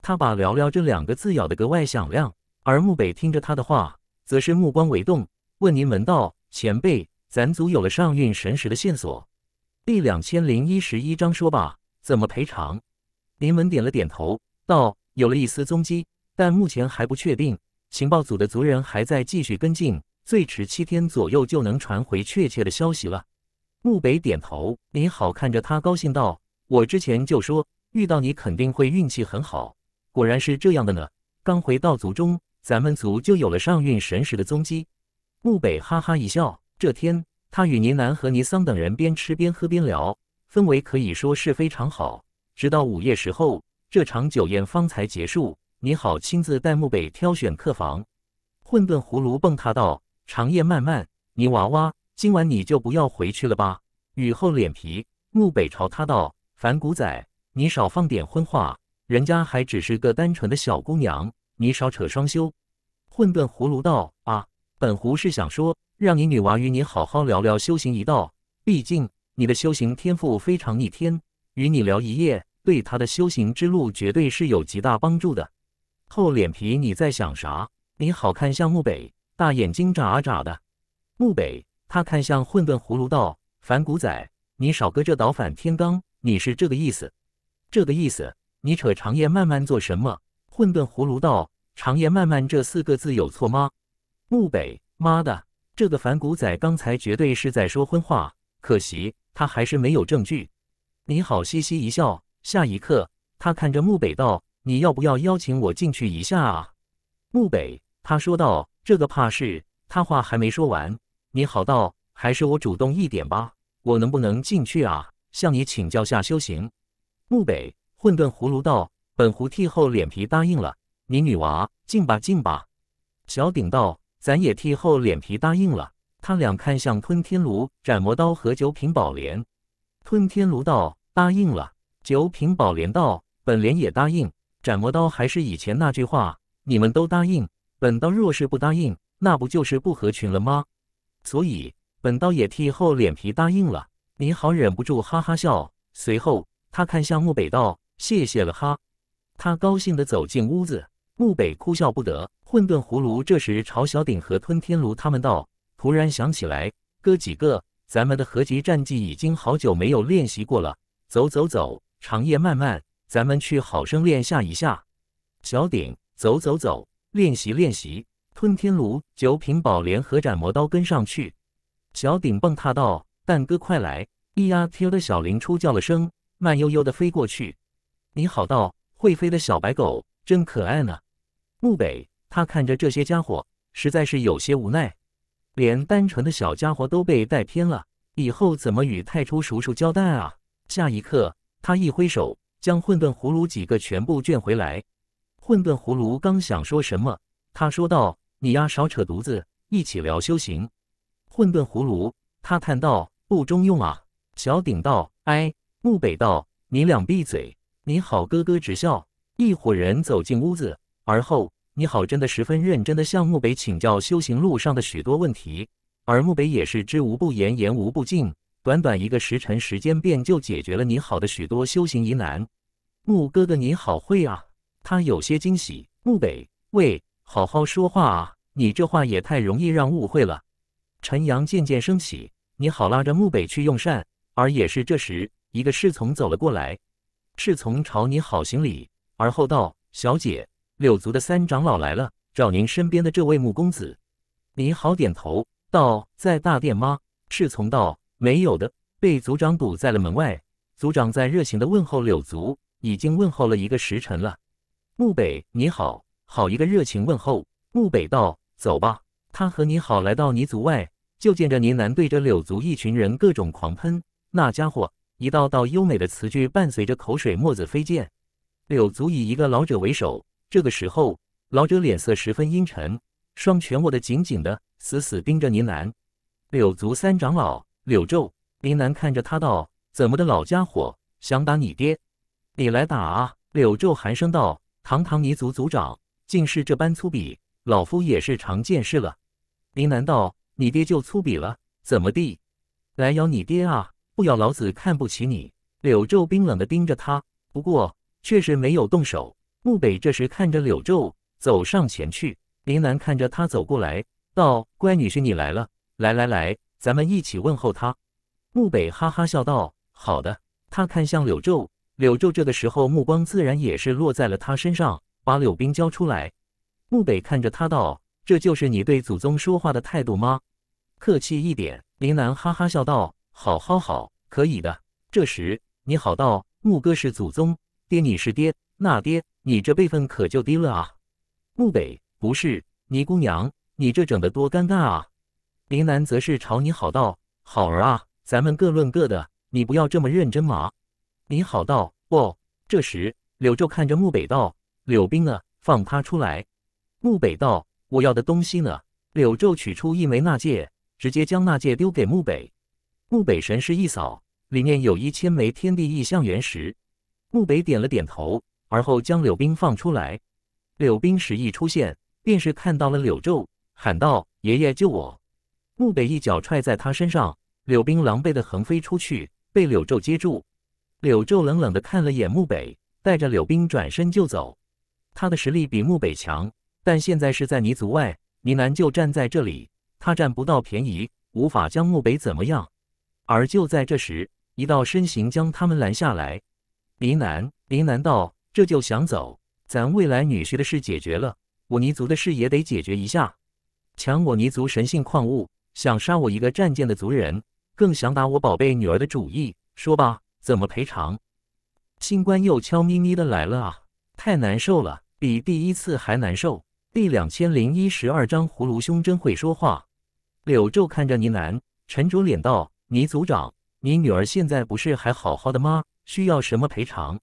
他把“聊聊”这两个字咬得格外响亮。而穆北听着他的话，则是目光微动，问林文道：“前辈，咱族有了上运神石的线索。”第两千零一十一章说吧，怎么赔偿？林文点了点头，道：“有了一丝踪迹，但目前还不确定。情报组的族人还在继续跟进，最迟七天左右就能传回确切的消息了。”穆北点头，李好看着他，高兴道：“我之前就说遇到你肯定会运气很好，果然是这样的呢。刚回到族中。”咱们族就有了上运神石的踪迹。木北哈哈一笑。这天，他与尼南和尼桑等人边吃边喝边聊，氛围可以说是非常好。直到午夜时候，这场酒宴方才结束。你好亲自带木北挑选客房。混沌葫芦蹦他道：“长夜漫漫，泥娃娃，今晚你就不要回去了吧？”雨厚脸皮，木北朝他道：“凡古仔，你少放点荤话，人家还只是个单纯的小姑娘。”你少扯双修，混沌葫芦道啊！本狐是想说，让你女娃与你好好聊聊修行一道。毕竟你的修行天赋非常逆天，与你聊一夜，对她的修行之路绝对是有极大帮助的。厚脸皮，你在想啥？你好看向木北，大眼睛眨啊眨的。木北，他看向混沌葫芦道，反骨仔，你少搁这倒反天罡，你是这个意思？这个意思？你扯长夜慢慢做什么？混沌葫芦道。长夜漫漫这四个字有错吗？木北，妈的，这个反骨仔刚才绝对是在说荤话，可惜他还是没有证据。你好，嘻嘻一笑，下一刻他看着木北道：“你要不要邀请我进去一下啊？”木北他说道：“这个怕是……”他话还没说完，你好道：“还是我主动一点吧，我能不能进去啊？向你请教下修行。”木北混沌葫芦道：“本狐芦厚脸皮答应了。”你女娃，进吧进吧。小鼎道：“咱也替厚脸皮答应了。”他俩看向吞天炉、斩魔刀和九品宝莲。吞天炉道：“答应了。”九品宝莲道：“本莲也答应。”斩魔刀还是以前那句话：“你们都答应，本刀若是不答应，那不就是不合群了吗？”所以本刀也替厚脸皮答应了。你好，忍不住哈哈笑。随后他看向漠北道：“谢谢了哈。”他高兴地走进屋子。木北哭笑不得，混沌葫芦这时朝小鼎和吞天炉他们道：“突然想起来，哥几个，咱们的合集战绩已经好久没有练习过了。走走走，长夜漫漫，咱们去好生练下一下。”小鼎，走走走，练习练习。吞天炉，九品宝莲和斩魔刀跟上去。小鼎蹦踏道：“蛋哥，快来！”咿呀腿的小灵初叫了声，慢悠悠的飞过去。“你好，道会飞的小白狗，真可爱呢。”木北，他看着这些家伙，实在是有些无奈。连单纯的小家伙都被带偏了，以后怎么与太初叔叔交代啊？下一刻，他一挥手，将混沌葫芦几个全部卷回来。混沌葫芦刚想说什么，他说道：“你呀，少扯犊子，一起聊修行。”混沌葫芦他叹道：“不中用啊。”小鼎道：“哎。”木北道：“你俩闭嘴。”你好，咯咯直笑。一伙人走进屋子。而后，你好真的十分认真的向木北请教修行路上的许多问题，而墓北也是知无不言，言无不尽。短短一个时辰时间便就解决了你好的许多修行疑难。木哥哥你好会啊，他有些惊喜。木北，喂，好好说话啊，你这话也太容易让误会了。晨阳渐渐升起，你好拉着木北去用膳，而也是这时，一个侍从走了过来，侍从朝你好行礼，而后道：“小姐。”柳族的三长老来了，找您身边的这位穆公子。你好，点头道，在大殿吗？侍从道，没有的，被族长堵在了门外。族长在热情的问候柳族，已经问候了一个时辰了。穆北，你好，好一个热情问候。穆北道，走吧。他和你好来到泥族外，就见着泥南对着柳族一群人各种狂喷。那家伙一道道优美的词句，伴随着口水沫子飞溅。柳族以一个老者为首。这个时候，老者脸色十分阴沉，双拳握得紧紧的，死死盯着倪南。柳族三长老柳昼，倪南看着他道：“怎么的，老家伙，想打你爹？你来打啊！”柳昼寒声道：“堂堂倪族族长，竟是这般粗鄙，老夫也是常见识了。”倪南道：“你爹就粗鄙了？怎么地？来咬你爹啊！不咬老子看不起你。”柳昼冰冷的盯着他，不过却是没有动手。穆北这时看着柳昼走上前去，林南看着他走过来，道：“乖女婿，你来了，来来来，咱们一起问候他。”穆北哈哈笑道：“好的。”他看向柳昼，柳昼这个时候目光自然也是落在了他身上，把柳冰交出来。穆北看着他道：“这就是你对祖宗说话的态度吗？客气一点。”林南哈哈笑道：“好，好，好，可以的。”这时你好道：“穆哥是祖宗，爹你是爹，那爹。”你这辈分可就低了啊！木北，不是尼姑娘，你这整的多尴尬啊！林楠则是朝你好道：“好儿啊，咱们各论各的，你不要这么认真嘛！”你好道：“哦。”这时柳昼看着木北道：“柳冰呢？放他出来。”木北道：“我要的东西呢？”柳昼取出一枚纳戒，直接将纳戒丢给木北。木北神识一扫，里面有一千枚天地异象原石。木北点了点头。而后将柳冰放出来，柳冰时一出现，便是看到了柳昼，喊道：“爷爷救我！”木北一脚踹在他身上，柳冰狼狈的横飞出去，被柳昼接住。柳昼冷冷的看了眼木北，带着柳冰转身就走。他的实力比木北强，但现在是在泥族外，泥南就站在这里，他占不到便宜，无法将木北怎么样。而就在这时，一道身形将他们拦下来。泥南，泥南道。这就想走，咱未来女婿的事解决了，我尼族的事也得解决一下。抢我尼族神性矿物，想杀我一个战舰的族人，更想打我宝贝女儿的主意。说吧，怎么赔偿？新官又悄咪咪的来了啊！太难受了，比第一次还难受。第两千零一十二章葫芦兄真会说话。柳昼看着呢喃，沉着脸道：“尼族长，你女儿现在不是还好好的吗？需要什么赔偿？”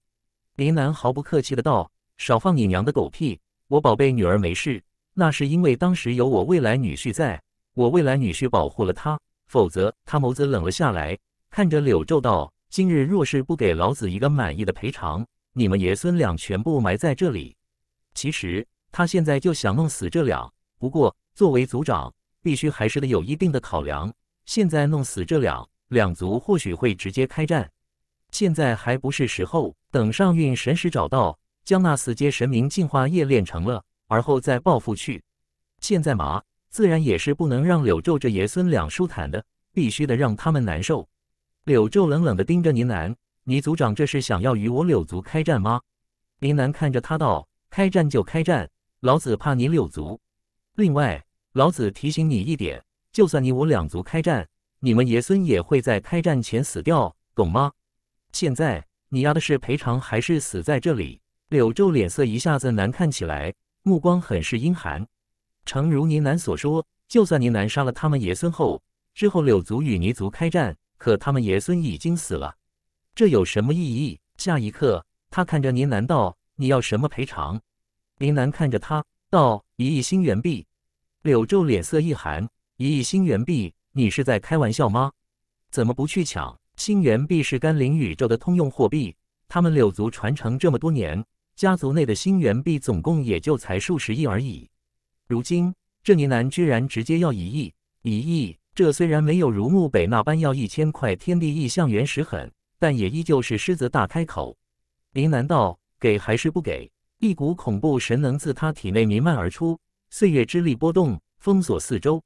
林楠毫不客气的道：“少放你娘的狗屁！我宝贝女儿没事，那是因为当时有我未来女婿在，我未来女婿保护了她。否则……”他眸子冷了下来，看着柳昼道：“今日若是不给老子一个满意的赔偿，你们爷孙俩全部埋在这里。”其实他现在就想弄死这俩，不过作为族长，必须还是得有一定的考量。现在弄死这俩，两族或许会直接开战，现在还不是时候。等上运神石找到，将那四阶神明净化液炼成了，而后再报复去。现在嘛，自然也是不能让柳昼这爷孙两舒坦的，必须得让他们难受。柳昼冷冷的盯着林南，你族长这是想要与我柳族开战吗？林南看着他道：“开战就开战，老子怕你柳族。另外，老子提醒你一点，就算你我两族开战，你们爷孙也会在开战前死掉，懂吗？现在。”你要的是赔偿还是死在这里？柳昼脸色一下子难看起来，目光很是阴寒。诚如宁南所说，就算宁南杀了他们爷孙后，之后柳族与尼族开战，可他们爷孙已经死了，这有什么意义？下一刻，他看着宁南道：“你要什么赔偿？”宁南看着他道：“一亿星元币。”柳昼脸色一寒：“一亿星元币，你是在开玩笑吗？怎么不去抢？”星元币是甘霖宇宙的通用货币，他们柳族传承这么多年，家族内的星元币总共也就才数十亿而已。如今这林南居然直接要一亿，一亿！这虽然没有如慕北那般要一千块天地异象原石狠，但也依旧是狮子大开口。林南道给还是不给？一股恐怖神能自他体内弥漫而出，岁月之力波动封锁四周，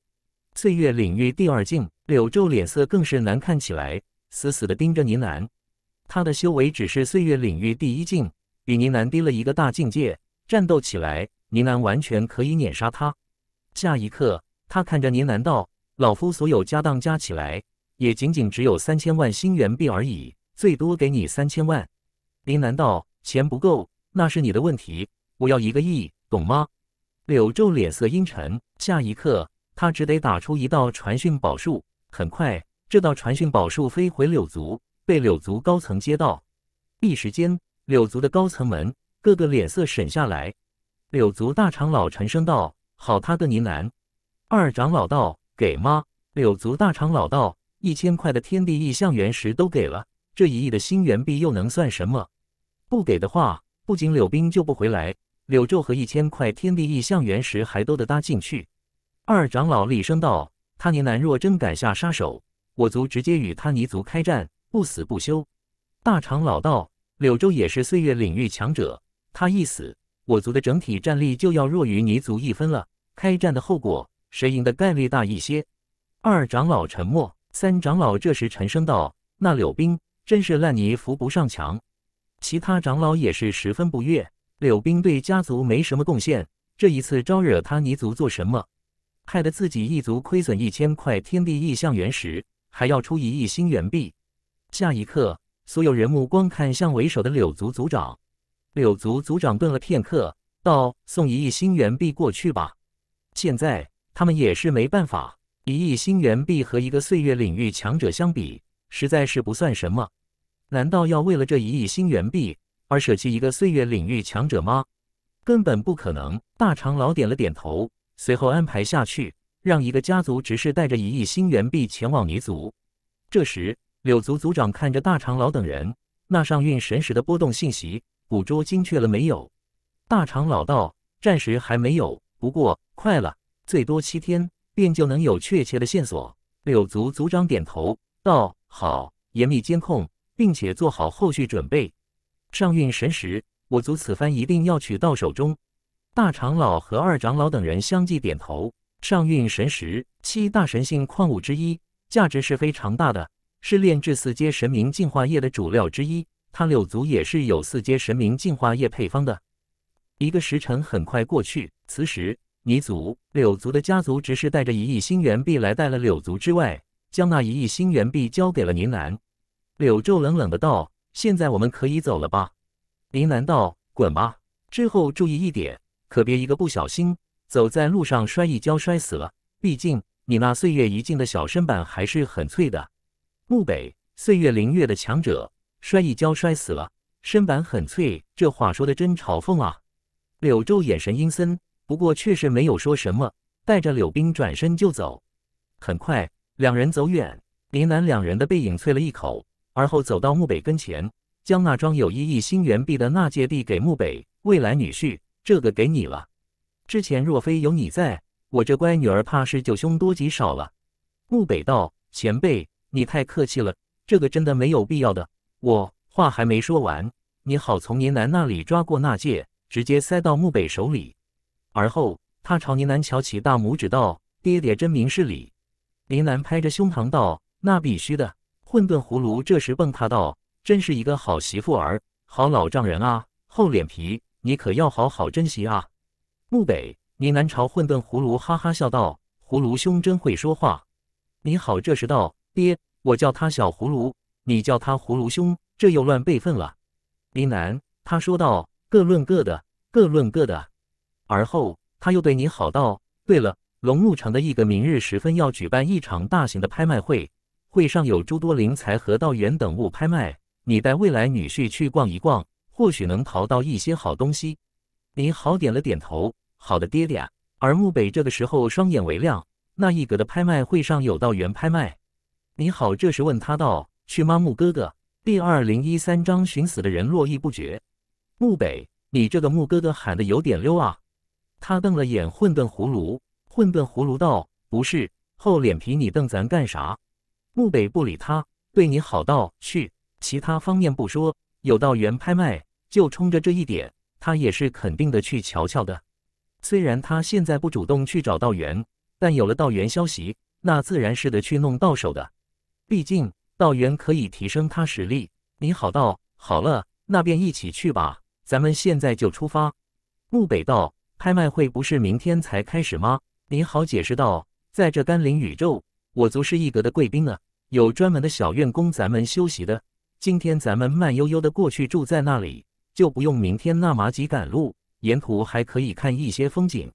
岁月领域第二境。柳昼脸色更是难看起来。死死的盯着宁南。他的修为只是岁月领域第一境，比宁南低了一个大境界，战斗起来，宁南完全可以碾杀他。下一刻，他看着宁南道：“老夫所有家当加起来，也仅仅只有三千万星元币而已，最多给你三千万。”林楠道：“钱不够，那是你的问题。我要一个亿，懂吗？”柳昼脸色阴沉，下一刻他只得打出一道传讯宝术，很快。这道传讯宝术飞回柳族，被柳族高层接到。一时间，柳族的高层们个个脸色沉下来。柳族大长老沉声道：“好他个呢喃！”二长老道：“给吗？”柳族大长老道：“一千块的天地异象原石都给了，这一亿的星元币又能算什么？不给的话，不仅柳冰救不回来，柳宙和一千块天地异象原石还都得搭进去。”二长老厉声道：“他呢喃若真敢下杀手！”我族直接与他泥族开战，不死不休。大长老道：“柳州也是岁月领域强者，他一死，我族的整体战力就要弱于泥族一分了。开战的后果，谁赢的概率大一些？”二长老沉默。三长老这时沉声道：“那柳冰真是烂泥扶不上墙。”其他长老也是十分不悦。柳冰对家族没什么贡献，这一次招惹他泥族做什么？害得自己一族亏损一千块天地异象原石。还要出一亿星元币。下一刻，所有人目光看向为首的柳族族长。柳族族长顿了片刻，道：“送一亿星元币过去吧。现在他们也是没办法，一亿星元币和一个岁月领域强者相比，实在是不算什么。难道要为了这一亿星元币而舍弃一个岁月领域强者吗？根本不可能。”大长老点了点头，随后安排下去。让一个家族只是带着一亿星元币前往你族，这时柳族族长看着大长老等人，那上运神石的波动信息捕捉精确了没有？大长老道：“暂时还没有，不过快了，最多七天便就能有确切的线索。”柳族族长点头道：“好，严密监控，并且做好后续准备。上运神石，我族此番一定要取到手中。”大长老和二长老等人相继点头。上运神石，七大神性矿物之一，价值是非常大的，是炼制四阶神明净化液的主料之一。他柳族也是有四阶神明净化液配方的。一个时辰很快过去，此时，泥族、柳族的家族只是带着一亿星元币来，带了柳族之外，将那一亿星元币交给了林兰。柳昼冷冷的道：“现在我们可以走了吧？”林兰道：“滚吧！之后注意一点，可别一个不小心。”走在路上摔一跤摔死了，毕竟你那岁月一尽的小身板还是很脆的。木北，岁月灵月的强者，摔一跤摔死了，身板很脆。这话说的真嘲讽啊！柳昼眼神阴森，不过确实没有说什么，带着柳冰转身就走。很快，两人走远，林南两人的背影啐了一口，而后走到沐北跟前，将那装有一亿星元币的纳戒递给沐北未来女婿：“这个给你了。”之前若非有你在，我这乖女儿怕是就凶多吉少了。木北道：“前辈，你太客气了，这个真的没有必要的。”我话还没说完，你好从宁南那里抓过那戒，直接塞到木北手里，而后他朝宁南翘起大拇指道：“爹爹真明事理。”林南拍着胸膛道：“那必须的。”混沌葫芦这时蹦他道：“真是一个好媳妇儿，好老丈人啊！厚脸皮，你可要好好珍惜啊！”木北，你南朝混沌葫芦哈哈笑道：“葫芦兄真会说话。”你好，这时道：“爹，我叫他小葫芦，你叫他葫芦兄，这又乱辈分了。”呢喃，他说道：“各论各的，各论各的。”而后他又对你好道：“对了，龙怒城的一个明日时分要举办一场大型的拍卖会，会上有诸多灵材和道缘等物拍卖，你带未来女婿去逛一逛，或许能淘到一些好东西。”你好，点了点头。好的，爹爹啊！而穆北这个时候双眼微亮。那一格的拍卖会上有道元拍卖，你好，这时问他道：“去吗，穆哥哥？”第二零一三章寻死的人络绎不绝。穆北，你这个穆哥哥喊的有点溜啊！他瞪了眼混沌葫芦，混沌葫芦道：“不是，厚脸皮，你瞪咱干啥？”穆北不理他，对你好道：“去。”其他方面不说，有道元拍卖，就冲着这一点，他也是肯定的去瞧瞧的。虽然他现在不主动去找道元，但有了道元消息，那自然是得去弄到手的。毕竟道元可以提升他实力。你好道，好了，那便一起去吧。咱们现在就出发。木北道，拍卖会不是明天才开始吗？你好解释道，在这甘霖宇宙，我族是一格的贵宾呢，有专门的小院供咱们休息的。今天咱们慢悠悠的过去，住在那里，就不用明天那么急赶路。沿途还可以看一些风景。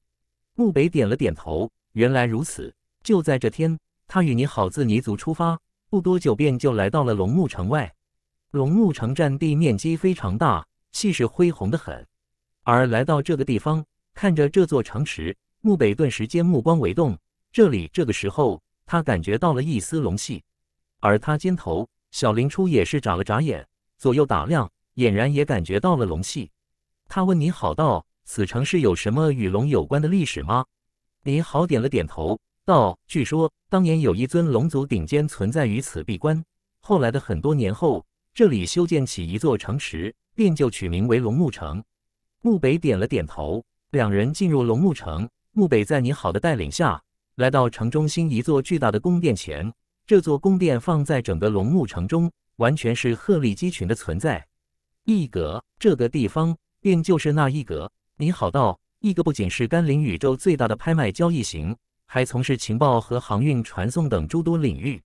木北点了点头，原来如此。就在这天，他与你好自尼足出发，不多久便就来到了龙木城外。龙木城占地面积非常大，气势恢宏的很。而来到这个地方，看着这座城池，木北顿时间目光为动。这里这个时候，他感觉到了一丝龙气。而他肩头，小林初也是眨了眨眼，左右打量，俨然也感觉到了龙气。他问你：“好，道此城市有什么与龙有关的历史吗？”你好点了点头，道：“据说当年有一尊龙族顶尖存在于此闭关，后来的很多年后，这里修建起一座城池，便就取名为龙木城。”木北点了点头，两人进入龙木城。木北在你好的带领下，来到城中心一座巨大的宫殿前。这座宫殿放在整个龙木城中，完全是鹤立鸡群的存在。一阁，这个地方。并就是那一格，你好道，一格不仅是甘霖宇宙最大的拍卖交易行，还从事情报和航运、传送等诸多领域。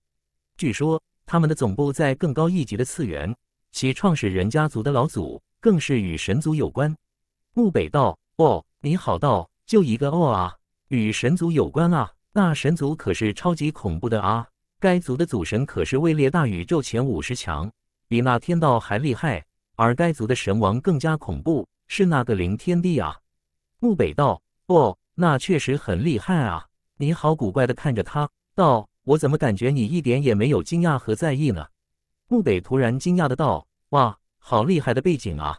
据说他们的总部在更高一级的次元，其创始人家族的老祖更是与神族有关。木北道，哦，你好道，就一个哦啊，与神族有关啊，那神族可是超级恐怖的啊，该族的祖神可是位列大宇宙前五十强，比那天道还厉害。而该族的神王更加恐怖，是那个灵天帝啊！木北道，哦，那确实很厉害啊！你好古怪的看着他道，我怎么感觉你一点也没有惊讶和在意呢？木北突然惊讶的道，哇，好厉害的背景啊！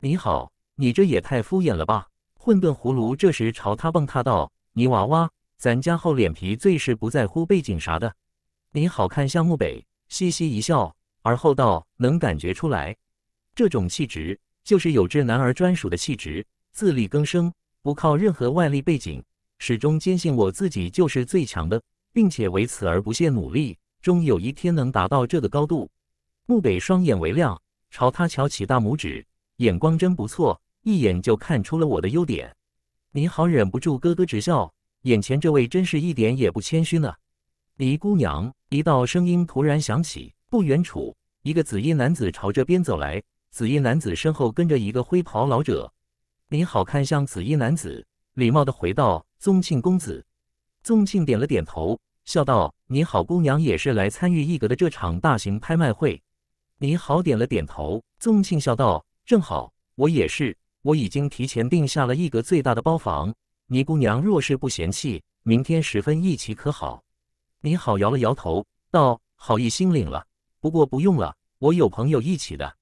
你好，你这也太敷衍了吧！混沌葫芦这时朝他蹦他道，泥娃娃，咱家厚脸皮最是不在乎背景啥的。你好看向木北，嘻嘻一笑，而后道，能感觉出来。这种气质，就是有志男儿专属的气质，自力更生，不靠任何外力背景，始终坚信我自己就是最强的，并且为此而不懈努力，终有一天能达到这个高度。木北双眼微亮，朝他翘起大拇指，眼光真不错，一眼就看出了我的优点。你好，忍不住咯咯直笑，眼前这位真是一点也不谦虚呢。离姑娘，一道声音突然响起，不远处一个紫衣男子朝这边走来。紫衣男子身后跟着一个灰袍老者，你好，看向紫衣男子，礼貌的回道：“宗庆公子。”宗庆点了点头，笑道：“你好，姑娘也是来参与一格的这场大型拍卖会？”你好，点了点头。宗庆笑道：“正好，我也是，我已经提前订下了一格最大的包房。你姑娘若是不嫌弃，明天十分一起可好？”你好，摇了摇头，道：“好意心领了，不过不用了，我有朋友一起的。”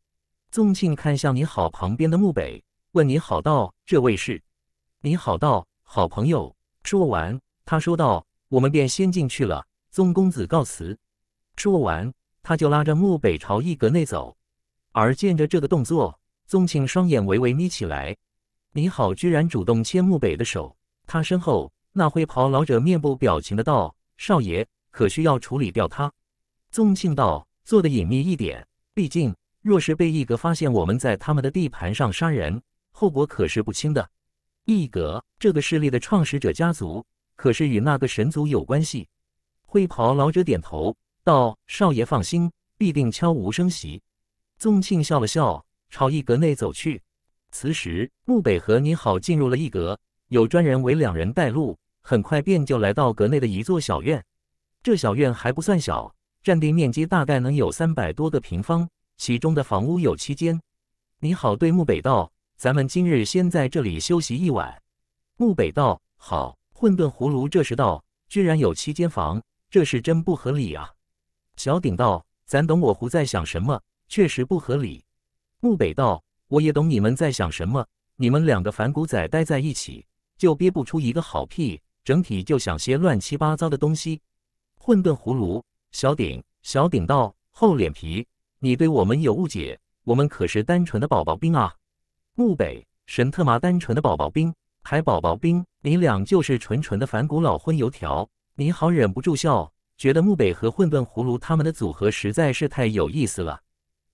宗庆看向你好旁边的穆北，问你好道：“这位是你好道好朋友。”说完，他说道：“我们便先进去了。”宗公子告辞。说完，他就拉着穆北朝一阁内走。而见着这个动作，宗庆双眼微微眯起来。你好居然主动牵穆北的手。他身后那灰袍老者面部表情的道：“少爷，可需要处理掉他？”宗庆道：“做的隐秘一点，毕竟。”若是被一格发现我们在他们的地盘上杀人，后果可是不轻的。一格这个势力的创始者家族可是与那个神族有关系。灰袍老者点头道：“少爷放心，必定悄无声息。”宗庆笑了笑，朝一格内走去。此时，穆北和你好进入了一格，有专人为两人带路，很快便就来到阁内的一座小院。这小院还不算小，占地面积大概能有三百多个平方。其中的房屋有七间。你好，对木北道，咱们今日先在这里休息一晚。木北道，好。混沌葫芦这时道，居然有七间房，这是真不合理啊！小鼎道，咱懂我胡在想什么，确实不合理。木北道，我也懂你们在想什么。你们两个反骨仔待在一起，就憋不出一个好屁，整体就想些乱七八糟的东西。混沌葫芦，小鼎，小鼎道，厚脸皮。你对我们有误解，我们可是单纯的宝宝兵啊！木北神特妈单纯的宝宝兵，还宝宝兵，你俩就是纯纯的反骨老混油条！你好忍不住笑，觉得木北和混沌葫芦他们的组合实在是太有意思了。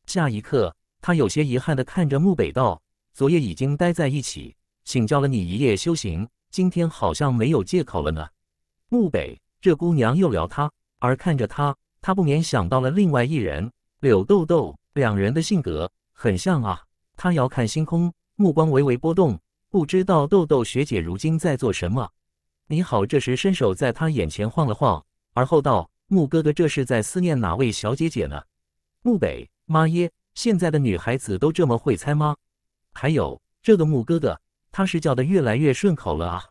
下一刻，他有些遗憾的看着木北道：“昨夜已经待在一起，请教了你一夜修行，今天好像没有借口了呢。”木北这姑娘又聊他，而看着他，他不免想到了另外一人。柳豆豆，两人的性格很像啊。他遥看星空，目光微微波动，不知道豆豆学姐如今在做什么。你好，这时伸手在他眼前晃了晃，而后道：“木哥哥，这是在思念哪位小姐姐呢？”木北，妈耶，现在的女孩子都这么会猜吗？还有这个木哥哥，他是叫得越来越顺口了啊。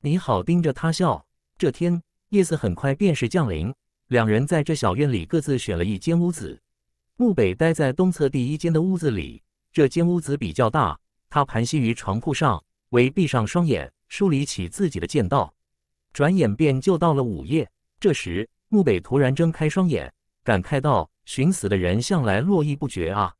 你好，盯着他笑。这天，夜色很快便是降临。两人在这小院里各自选了一间屋子。木北待在东侧第一间的屋子里，这间屋子比较大。他盘膝于床铺上，为闭上双眼梳理起自己的剑道。转眼便就到了午夜，这时木北突然睁开双眼，感慨道：“寻死的人向来络绎不绝啊。”